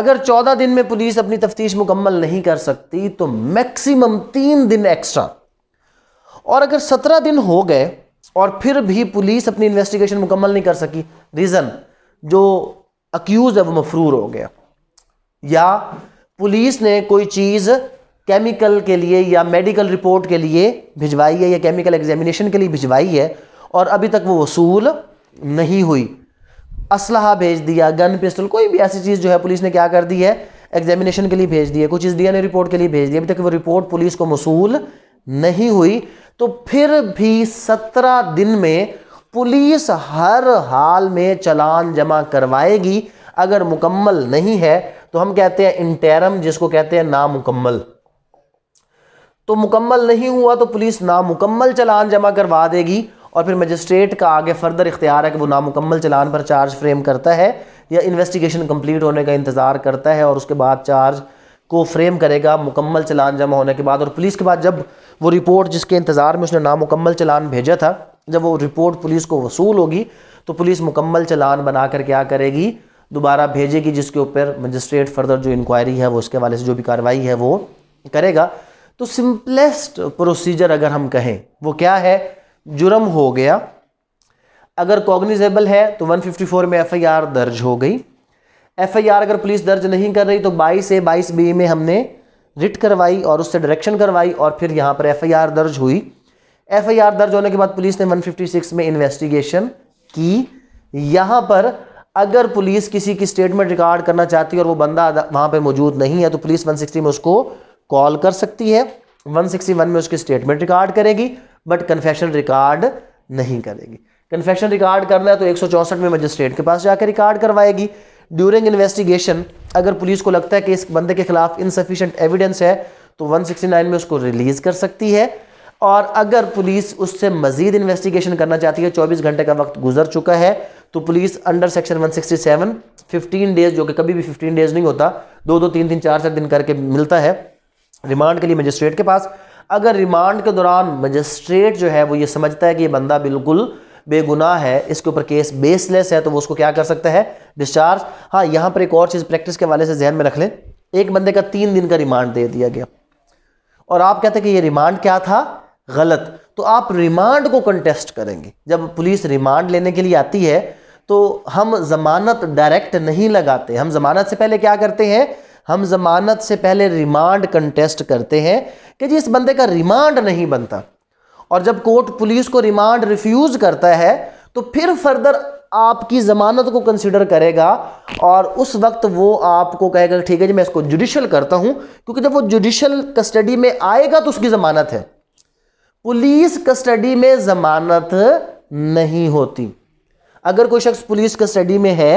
अगर चौदह दिन में पुलिस अपनी तफ्तीश मुकम्मल नहीं कर सकती तो मैक्सिमम तीन दिन एक्स्ट्रा और अगर सत्रह दिन हो गए और फिर भी पुलिस अपनी इन्वेस्टिगेशन मुकम्मल नहीं कर सकी रीज़न जो अक्यूज़ है वो मफरूर हो गया या पुलिस ने कोई चीज़ केमिकल के लिए या मेडिकल रिपोर्ट के लिए भिजवाई है या केमिकल एग्जामिनेशन के लिए भिजवाई है और अभी तक वो वसूल नहीं हुई असलाहा भेज दिया गन पिस्टल कोई भी ऐसी चीज़ जो है पुलिस ने क्या कर दी है एग्जामिनेशन के लिए भेज दी है कुछ इस डी रिपोर्ट के लिए भेज दिया अभी तक वो रिपोर्ट पुलिस को मसूल नहीं हुई तो फिर भी सत्रह दिन में पुलिस हर हाल में चलान जमा करवाएगी अगर मुकम्मल नहीं है तो हम कहते हैं इंटेरम जिसको कहते हैं नामुकम्मल तो मुकम्मल नहीं हुआ तो पुलिस नामुकम्मल चलान जमा करवा देगी और फिर मजिस्ट्रेट का आगे फर्दर इख्तियार है कि वो नामुकम्मल चलान पर चार्ज फ्रेम करता है या इन्वेस्टिगेशन कम्प्लीट होने का इंतज़ार करता है और उसके बाद चार्ज को फ्रेम करेगा मुकम्मल चलान जमा होने के बाद और पुलिस के बाद जब वो रिपोर्ट जिसके इंतज़ार में उसने नामुकम्मल चलान भेजा था जब वो रिपोर्ट पुलिस को वसूल होगी तो पुलिस मुकम्मल चलान बना कर क्या करेगी दोबारा भेजेगी जिसके ऊपर मजिस्ट्रेट फर्दर जो इंक्वायरी है वो उसके हवाले से जो भी कार्रवाई है वो करेगा तो सिंपलेस्ट प्रोसीजर अगर हम कहें वो क्या है जुर्म हो गया अगर कॉग्निजेबल है तो 154 में एफआईआर दर्ज हो गई एफआईआर अगर पुलिस दर्ज नहीं कर रही तो 22 ए 22 बी में हमने रिट करवाई और उससे डायरेक्शन करवाई और फिर यहाँ पर एफआईआर दर्ज हुई एफआईआर दर्ज होने के बाद पुलिस ने 156 में इन्वेस्टिगेशन की यहाँ पर अगर पुलिस किसी की स्टेटमेंट रिकॉर्ड करना चाहती है और वो बंदा वहाँ पर मौजूद नहीं है तो पुलिस वन में उसको कॉल कर सकती है वन में उसकी स्टेटमेंट रिकॉर्ड करेगी बट कन्फेशन रिकॉर्ड नहीं करेगी कन्फेशन रिकॉर्ड करना है तो एक में मजिस्ट्रेट के पास जाकर रिकॉर्ड करवाएगी ड्यूरिंग इन्वेस्टिगेशन अगर पुलिस को लगता है कि इस बंदे के खिलाफ इनसफिशेंट एविडेंस है तो 169 में उसको रिलीज़ कर सकती है और अगर पुलिस उससे मजीद इन्वेस्टिगेशन करना चाहती है 24 घंटे का वक्त गुजर चुका है तो पुलिस अंडर सेक्शन 167 15 डेज़ जो कि कभी भी 15 डेज़ नहीं होता दो दो तीन तीन चार चार दिन करके मिलता है रिमांड के लिए मजिस्ट्रेट के पास अगर रिमांड के दौरान मजिस्ट्रेट जो है वो ये समझता है कि ये बंदा बिल्कुल बेगुनाह है इसके ऊपर केस बेसलेस है तो वो उसको क्या कर सकता है डिस्चार्ज हाँ यहाँ पर एक और चीज़ प्रैक्टिस के हवाले से जहन में रख लें एक बंदे का तीन दिन का रिमांड दे दिया गया और आप कहते हैं कि ये रिमांड क्या था गलत तो आप रिमांड को कंटेस्ट करेंगे जब पुलिस रिमांड लेने के लिए आती है तो हम ज़मानत डायरेक्ट नहीं लगाते हम ज़मानत से पहले क्या करते हैं हम जमानत से पहले रिमांड कंटेस्ट करते हैं कि जी इस बंदे का रिमांड नहीं बनता और जब कोर्ट पुलिस को रिमांड रिफ्यूज़ करता है तो फिर फर्दर आपकी ज़मानत को कंसिडर करेगा और उस वक्त वो आपको कहेगा ठीक है जी मैं इसको जुडिशल करता हूँ क्योंकि जब वो जुडिशल कस्टडी में आएगा तो उसकी ज़मानत है पुलिस कस्टडी में ज़मानत नहीं होती अगर कोई शख्स पुलिस कस्टडी में है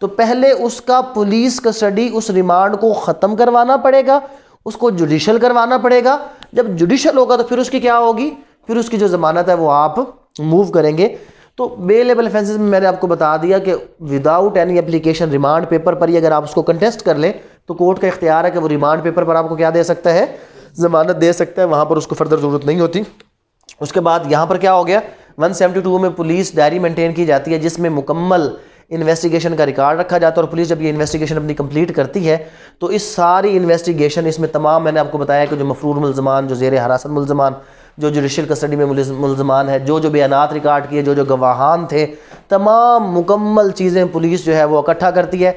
तो पहले उसका पुलिस कस्टडी उस रिमांड को ख़त्म करवाना पड़ेगा उसको जुडिशल करवाना पड़ेगा जब जुडिशल होगा तो फिर उसकी क्या होगी फिर उसकी जो ज़मानत है वो आप मूव करेंगे तो बेलेबल ऑफेंसेज में मैंने आपको बता दिया कि without any application remand paper पर ही अगर आप उसको कंटेस्ट कर लें तो कोर्ट का इख्तियार है कि वो रिमांड पेपर पर आपको क्या दे सकता है ज़मानत दे सकता है वहाँ पर उसको फर्दर ज़रूरत नहीं होती उसके बाद यहाँ पर क्या हो गया 172 में पुलिस डायरी मेंटेन की जाती है जिसमें मुकम्मल इन्वेस्टिगेशन का रिकॉर्ड रखा जाता है और पुलिस जब ये इन्वेस्टिगेशन अपनी कंप्लीट करती है तो इस सारी इन्वेस्टिगेशन इसमें तमाम मैंने आपको बताया कि जो मफरूर मुलजमान जो जेर हरासत मुलजमान जो जुडिशल कस्टडी में मुलजमान है जो जो बयानात रिकॉर्ड किए जो जो गवाहान थे तमाम मुकम्मल चीज़ें पुलिस जो है वो इकट्ठा करती है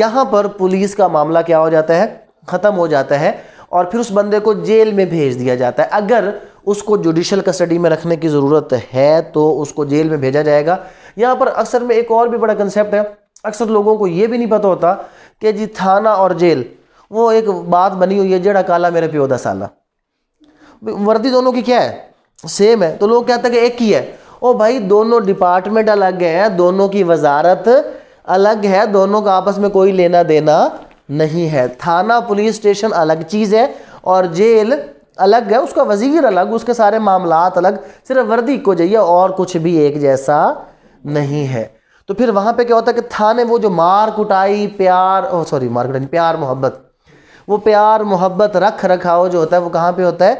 यहाँ पर पुलिस का मामला क्या हो जाता है ख़त्म हो जाता है और फिर उस बंदे को जेल में भेज दिया जाता है अगर उसको जुडिशल कस्टडी में रखने की ज़रूरत है तो उसको जेल में भेजा जाएगा यहाँ पर अक्सर में एक और भी बड़ा कंसेप्ट है अक्सर लोगों को ये भी नहीं पता होता कि जी थाना और जेल वो एक बात बनी हुई है जेड़ा काला मेरे प्यो दस वर्दी दोनों की क्या है सेम है तो लोग कहते हैं कि एक ही है ओ भाई दोनों डिपार्टमेंट अलग हैं दोनों की वजारत अलग है दोनों का आपस में कोई लेना देना नहीं है थाना पुलिस स्टेशन अलग चीज़ है और जेल अलग है उसका वजीर अलग उसके सारे मामला अलग सिर्फ वर्दी को जाइए और कुछ भी एक जैसा नहीं है तो फिर वहाँ पे क्या होता है कि था ने वो जो मार कुटाई प्यार सॉरी मार कुटाई प्यार मोहब्बत वो प्यार मोहब्बत रख रखाव जो होता है वो कहाँ पे होता है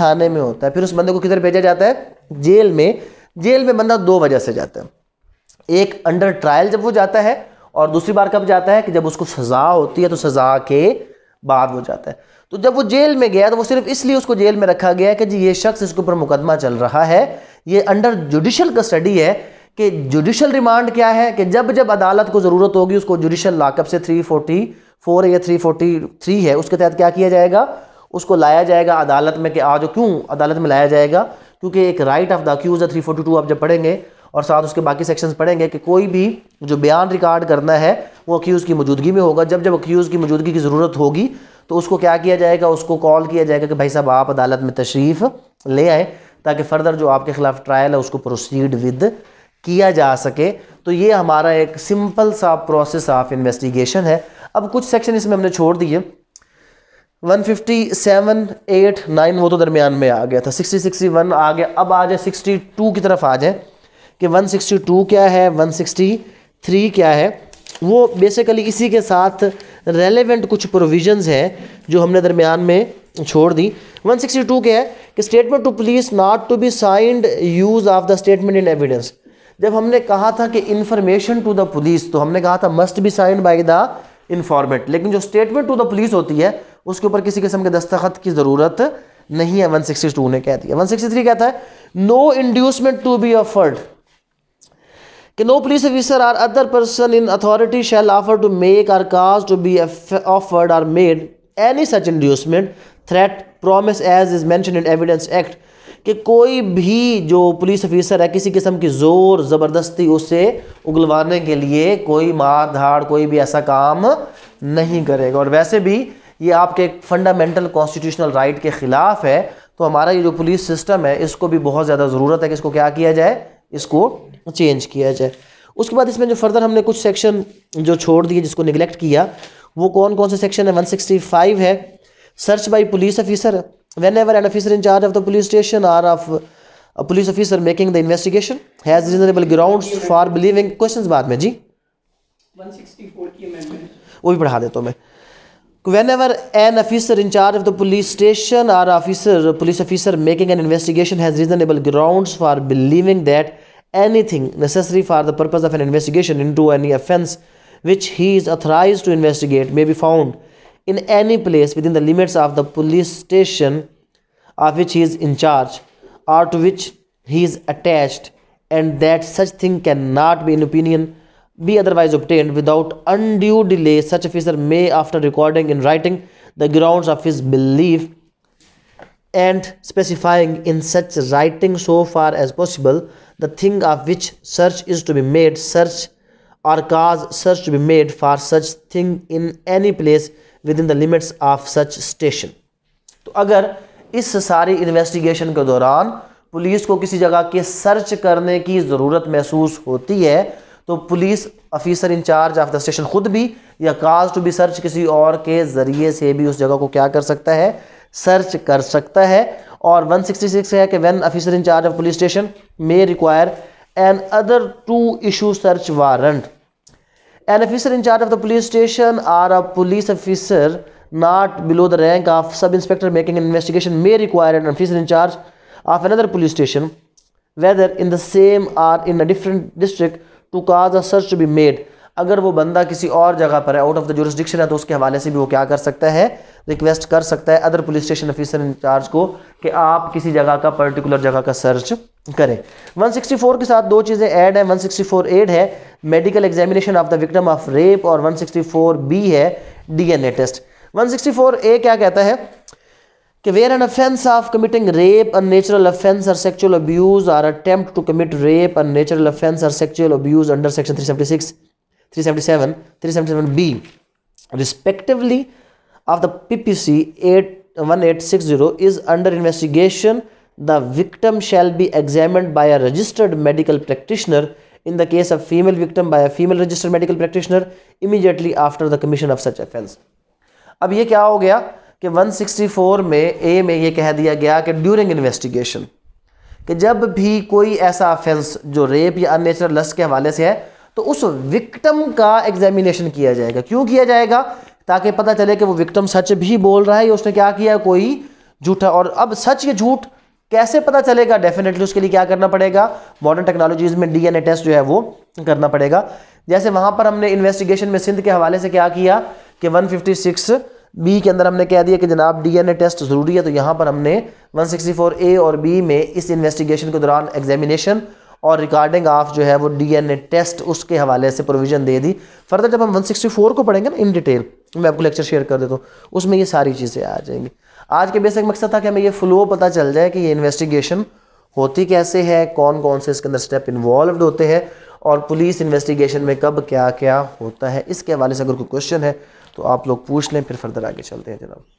थाने में होता है फिर उस बंदे को किधर भेजा जाता है जेल में जेल में बंदा दो वजह से जाता है एक अंडर ट्रायल जब वो जाता है और दूसरी बार कब जाता है कि जब उसको सज़ा होती है तो सज़ा के बाद वो जाता है तो जब वो जेल में गया तो वो सिर्फ इसलिए उसको जेल में रखा गया कि जी ये शख्स इसके ऊपर मुकदमा चल रहा है ये अंडर जुडिशल कस्टडी है कि जुडिशल रिमांड क्या है कि जब जब अदालत को ज़रूरत होगी उसको जुडिशल लाकअप से थ्री फोर्टी फोर या थ्री फोर्टी थ्री है उसके तहत क्या किया जाएगा उसको लाया जाएगा अदालत में कि आज क्यों अदालत में लाया जाएगा क्योंकि एक राइट ऑफ द अक्यूज है थ्री फोर्टी टू आप जब पढ़ेंगे और साथ उसके बाकी सेक्शंस पढ़ेंगे कि कोई भी जो बयान रिकॉर्ड करना है वो अक्यूज़ की मौजूदगी में होगा जब जब अक्यूज़ की मौजूदगी की ज़रूरत होगी तो उसको क्या किया जाएगा उसको कॉल किया जाएगा कि भाई साहब आप अदालत में तशरीफ़ ले आएँ ताकि फ़र्दर जो आपके ख़िलाफ़ ट्रायल है उसको प्रोसीड विद किया जा सके तो ये हमारा एक सिंपल सा प्रोसेस ऑफ इन्वेस्टिगेशन है अब कुछ सेक्शन इसमें हमने छोड़ दिए 157, 8, 9 वो तो दरमियान में आ गया था 60, 61 आ गया अब आ जाए 62 की तरफ आ जाए कि 162 क्या है 163 क्या है वो बेसिकली इसी के साथ रेलेवेंट कुछ प्रोविजंस हैं जो हमने दरमियान में छोड़ दी 162 क्या है कि statement to police not to be signed use of the statement in evidence जब हमने कहा था कि इन्फॉर्मेशन टू द पुलिस तो हमने कहा था must be sign by the informant लेकिन जो स्टेटमेंट टू द पुलिस होती है उसके ऊपर किसी किस्म के दस्तखत की ज़रूरत नहीं है 162 ने कह दिया 163 कहता है no inducement to be offered कि no police officer or other person in authority shall offer to make or cause to be offered or made any such inducement threat promise as is mention in evidence act कि कोई भी जो police officer है किसी किस्म की ज़ोर ज़बरदस्ती उसे उगलवाने के लिए कोई मार धाड़ कोई भी ऐसा काम नहीं करेगा और वैसे भी ये आपके एक फंडामेंटल कॉन्स्टिट्यूशनल राइट के ख़िलाफ़ है तो हमारा ये जो पुलिस सिस्टम है इसको भी बहुत ज़्यादा ज़रूरत है कि इसको क्या किया जाए इसको चेंज किया जाए उसके बाद इसमें जो फर्दर हमने कुछ सेक्शन जो छोड़ दिए जिसको निगलेक्ट किया वो कौन कौन से सेक्शन है 165 है search by police officer whenever an officer in charge of the police station or of a police officer making the investigation has reasonable grounds for believing questions बाद में जी 164 की amendment वो भी पढ़ा देता हूँ मैं whenever an officer in charge of the police station or officer police officer making an investigation has reasonable ground for believing that anything necessary for the purpose of an investigation into any offence which he is authorise to investigate may be found in any place within the limits of the police station of which he is in charge or to which he is attached and that such thing cannot be in opinion be otherwise obtained without undue delay such officer may after recording in writing the grounds of his belief and specifying in such writing so far as possible the thing of which search is to be made search or cause search to be made for such thing in any place within the limits of such station तो अगर इस सारी investigation के दौरान police को किसी जगह के सर्च करने की ज़रूरत महसूस होती है तो police officer in charge of the station खुद भी या काज टू बी सर्च किसी और के ज़रिए से भी उस जगह को क्या कर सकता है सर्च कर सकता है और 166 है कि when officer in charge of police station may require another to issue search warrant An officer in charge of the police station or a police officer not below the rank of sub inspector making an investigation may require an officer in charge of another police station, whether in the same or in a different district, to cause a search to be made अगर वो बंदा किसी और जगह पर है out of the jurisdiction है तो उसके हवाले से भी वो क्या कर सकता है रिक्वेस्ट कर सकता है other police station officer in charge को कि आप किसी जगह का पर्टिकुलर जगह का सर्च करें 164 के साथ दो चीज़ें ऐड हैं 164 एड है medical examination of the victim of rape और 164 सिक्सटी बी है डीएनए टेस्ट 164 सिक्सटी ए क्या कहता है कि where an offence of committing rape unnatural offence और sexual abuse or attempt to commit rape unnatural offence और sexual abuse under section three 377 377b respectively of the ppc 81860 is under investigation the victim shall be examined by a registered medical practitioner in the case of female victim by a female registered medical practitioner immediately after the commission of such offense अब ये क्या हो गया कि 164 में ए में ये कह दिया गया कि ड्यूरिंग इन्वेस्टिगेशन कि जब भी कोई ऐसा ऑफेंस जो रेप या अननेचुरल लस्ट के हवाले से है तो उस विक्टम का एग्जामिनेशन किया जाएगा क्यों किया जाएगा ताकि पता चले कि वो विक्टम सच भी बोल रहा है या उसने क्या किया कोई झूठा और अब सच या झूठ कैसे पता चलेगा डेफिनेटली उसके लिए क्या करना पड़ेगा मॉडर्न टेक्नोलॉजीज में डीएनए टेस्ट जो है वो करना पड़ेगा जैसे वहां पर हमने इन्वेस्टिगेशन में सिंध के हवाले से क्या किया कि 156 बी के अंदर हमने कह दिया कि जनाब डीएनए टेस्ट ज़रूरी है तो यहाँ पर हमने 164 ए और बी में इस इन्वेस्टिगेशन के दौरान एग्जामिनेशन और रिगार्डिंग ऑफ जो है वो डीएनए टेस्ट उसके हवाले से प्रोविज़न दे दी फर्दर जब हम 164 को पढ़ेंगे ना इन डिटेल मैं आपको लेक्चर शेयर कर देता हूँ उसमें ये सारी चीज़ें आ जाएंगी आज के बेसिक मकसद था कि हमें ये फ्लो पता चल जाए कि ये इन्वेस्टिगेशन होती कैसे है कौन कौन से इसके अंदर स्टेप इन्वॉल्व होते हैं और पुलिस इन्वेस्टिगेशन में कब क्या क्या होता है इसके हवाले से अगर कोई क्वेश्चन है तो आप लोग पूछ लें फिर फर्दर आगे चलते हैं जनाब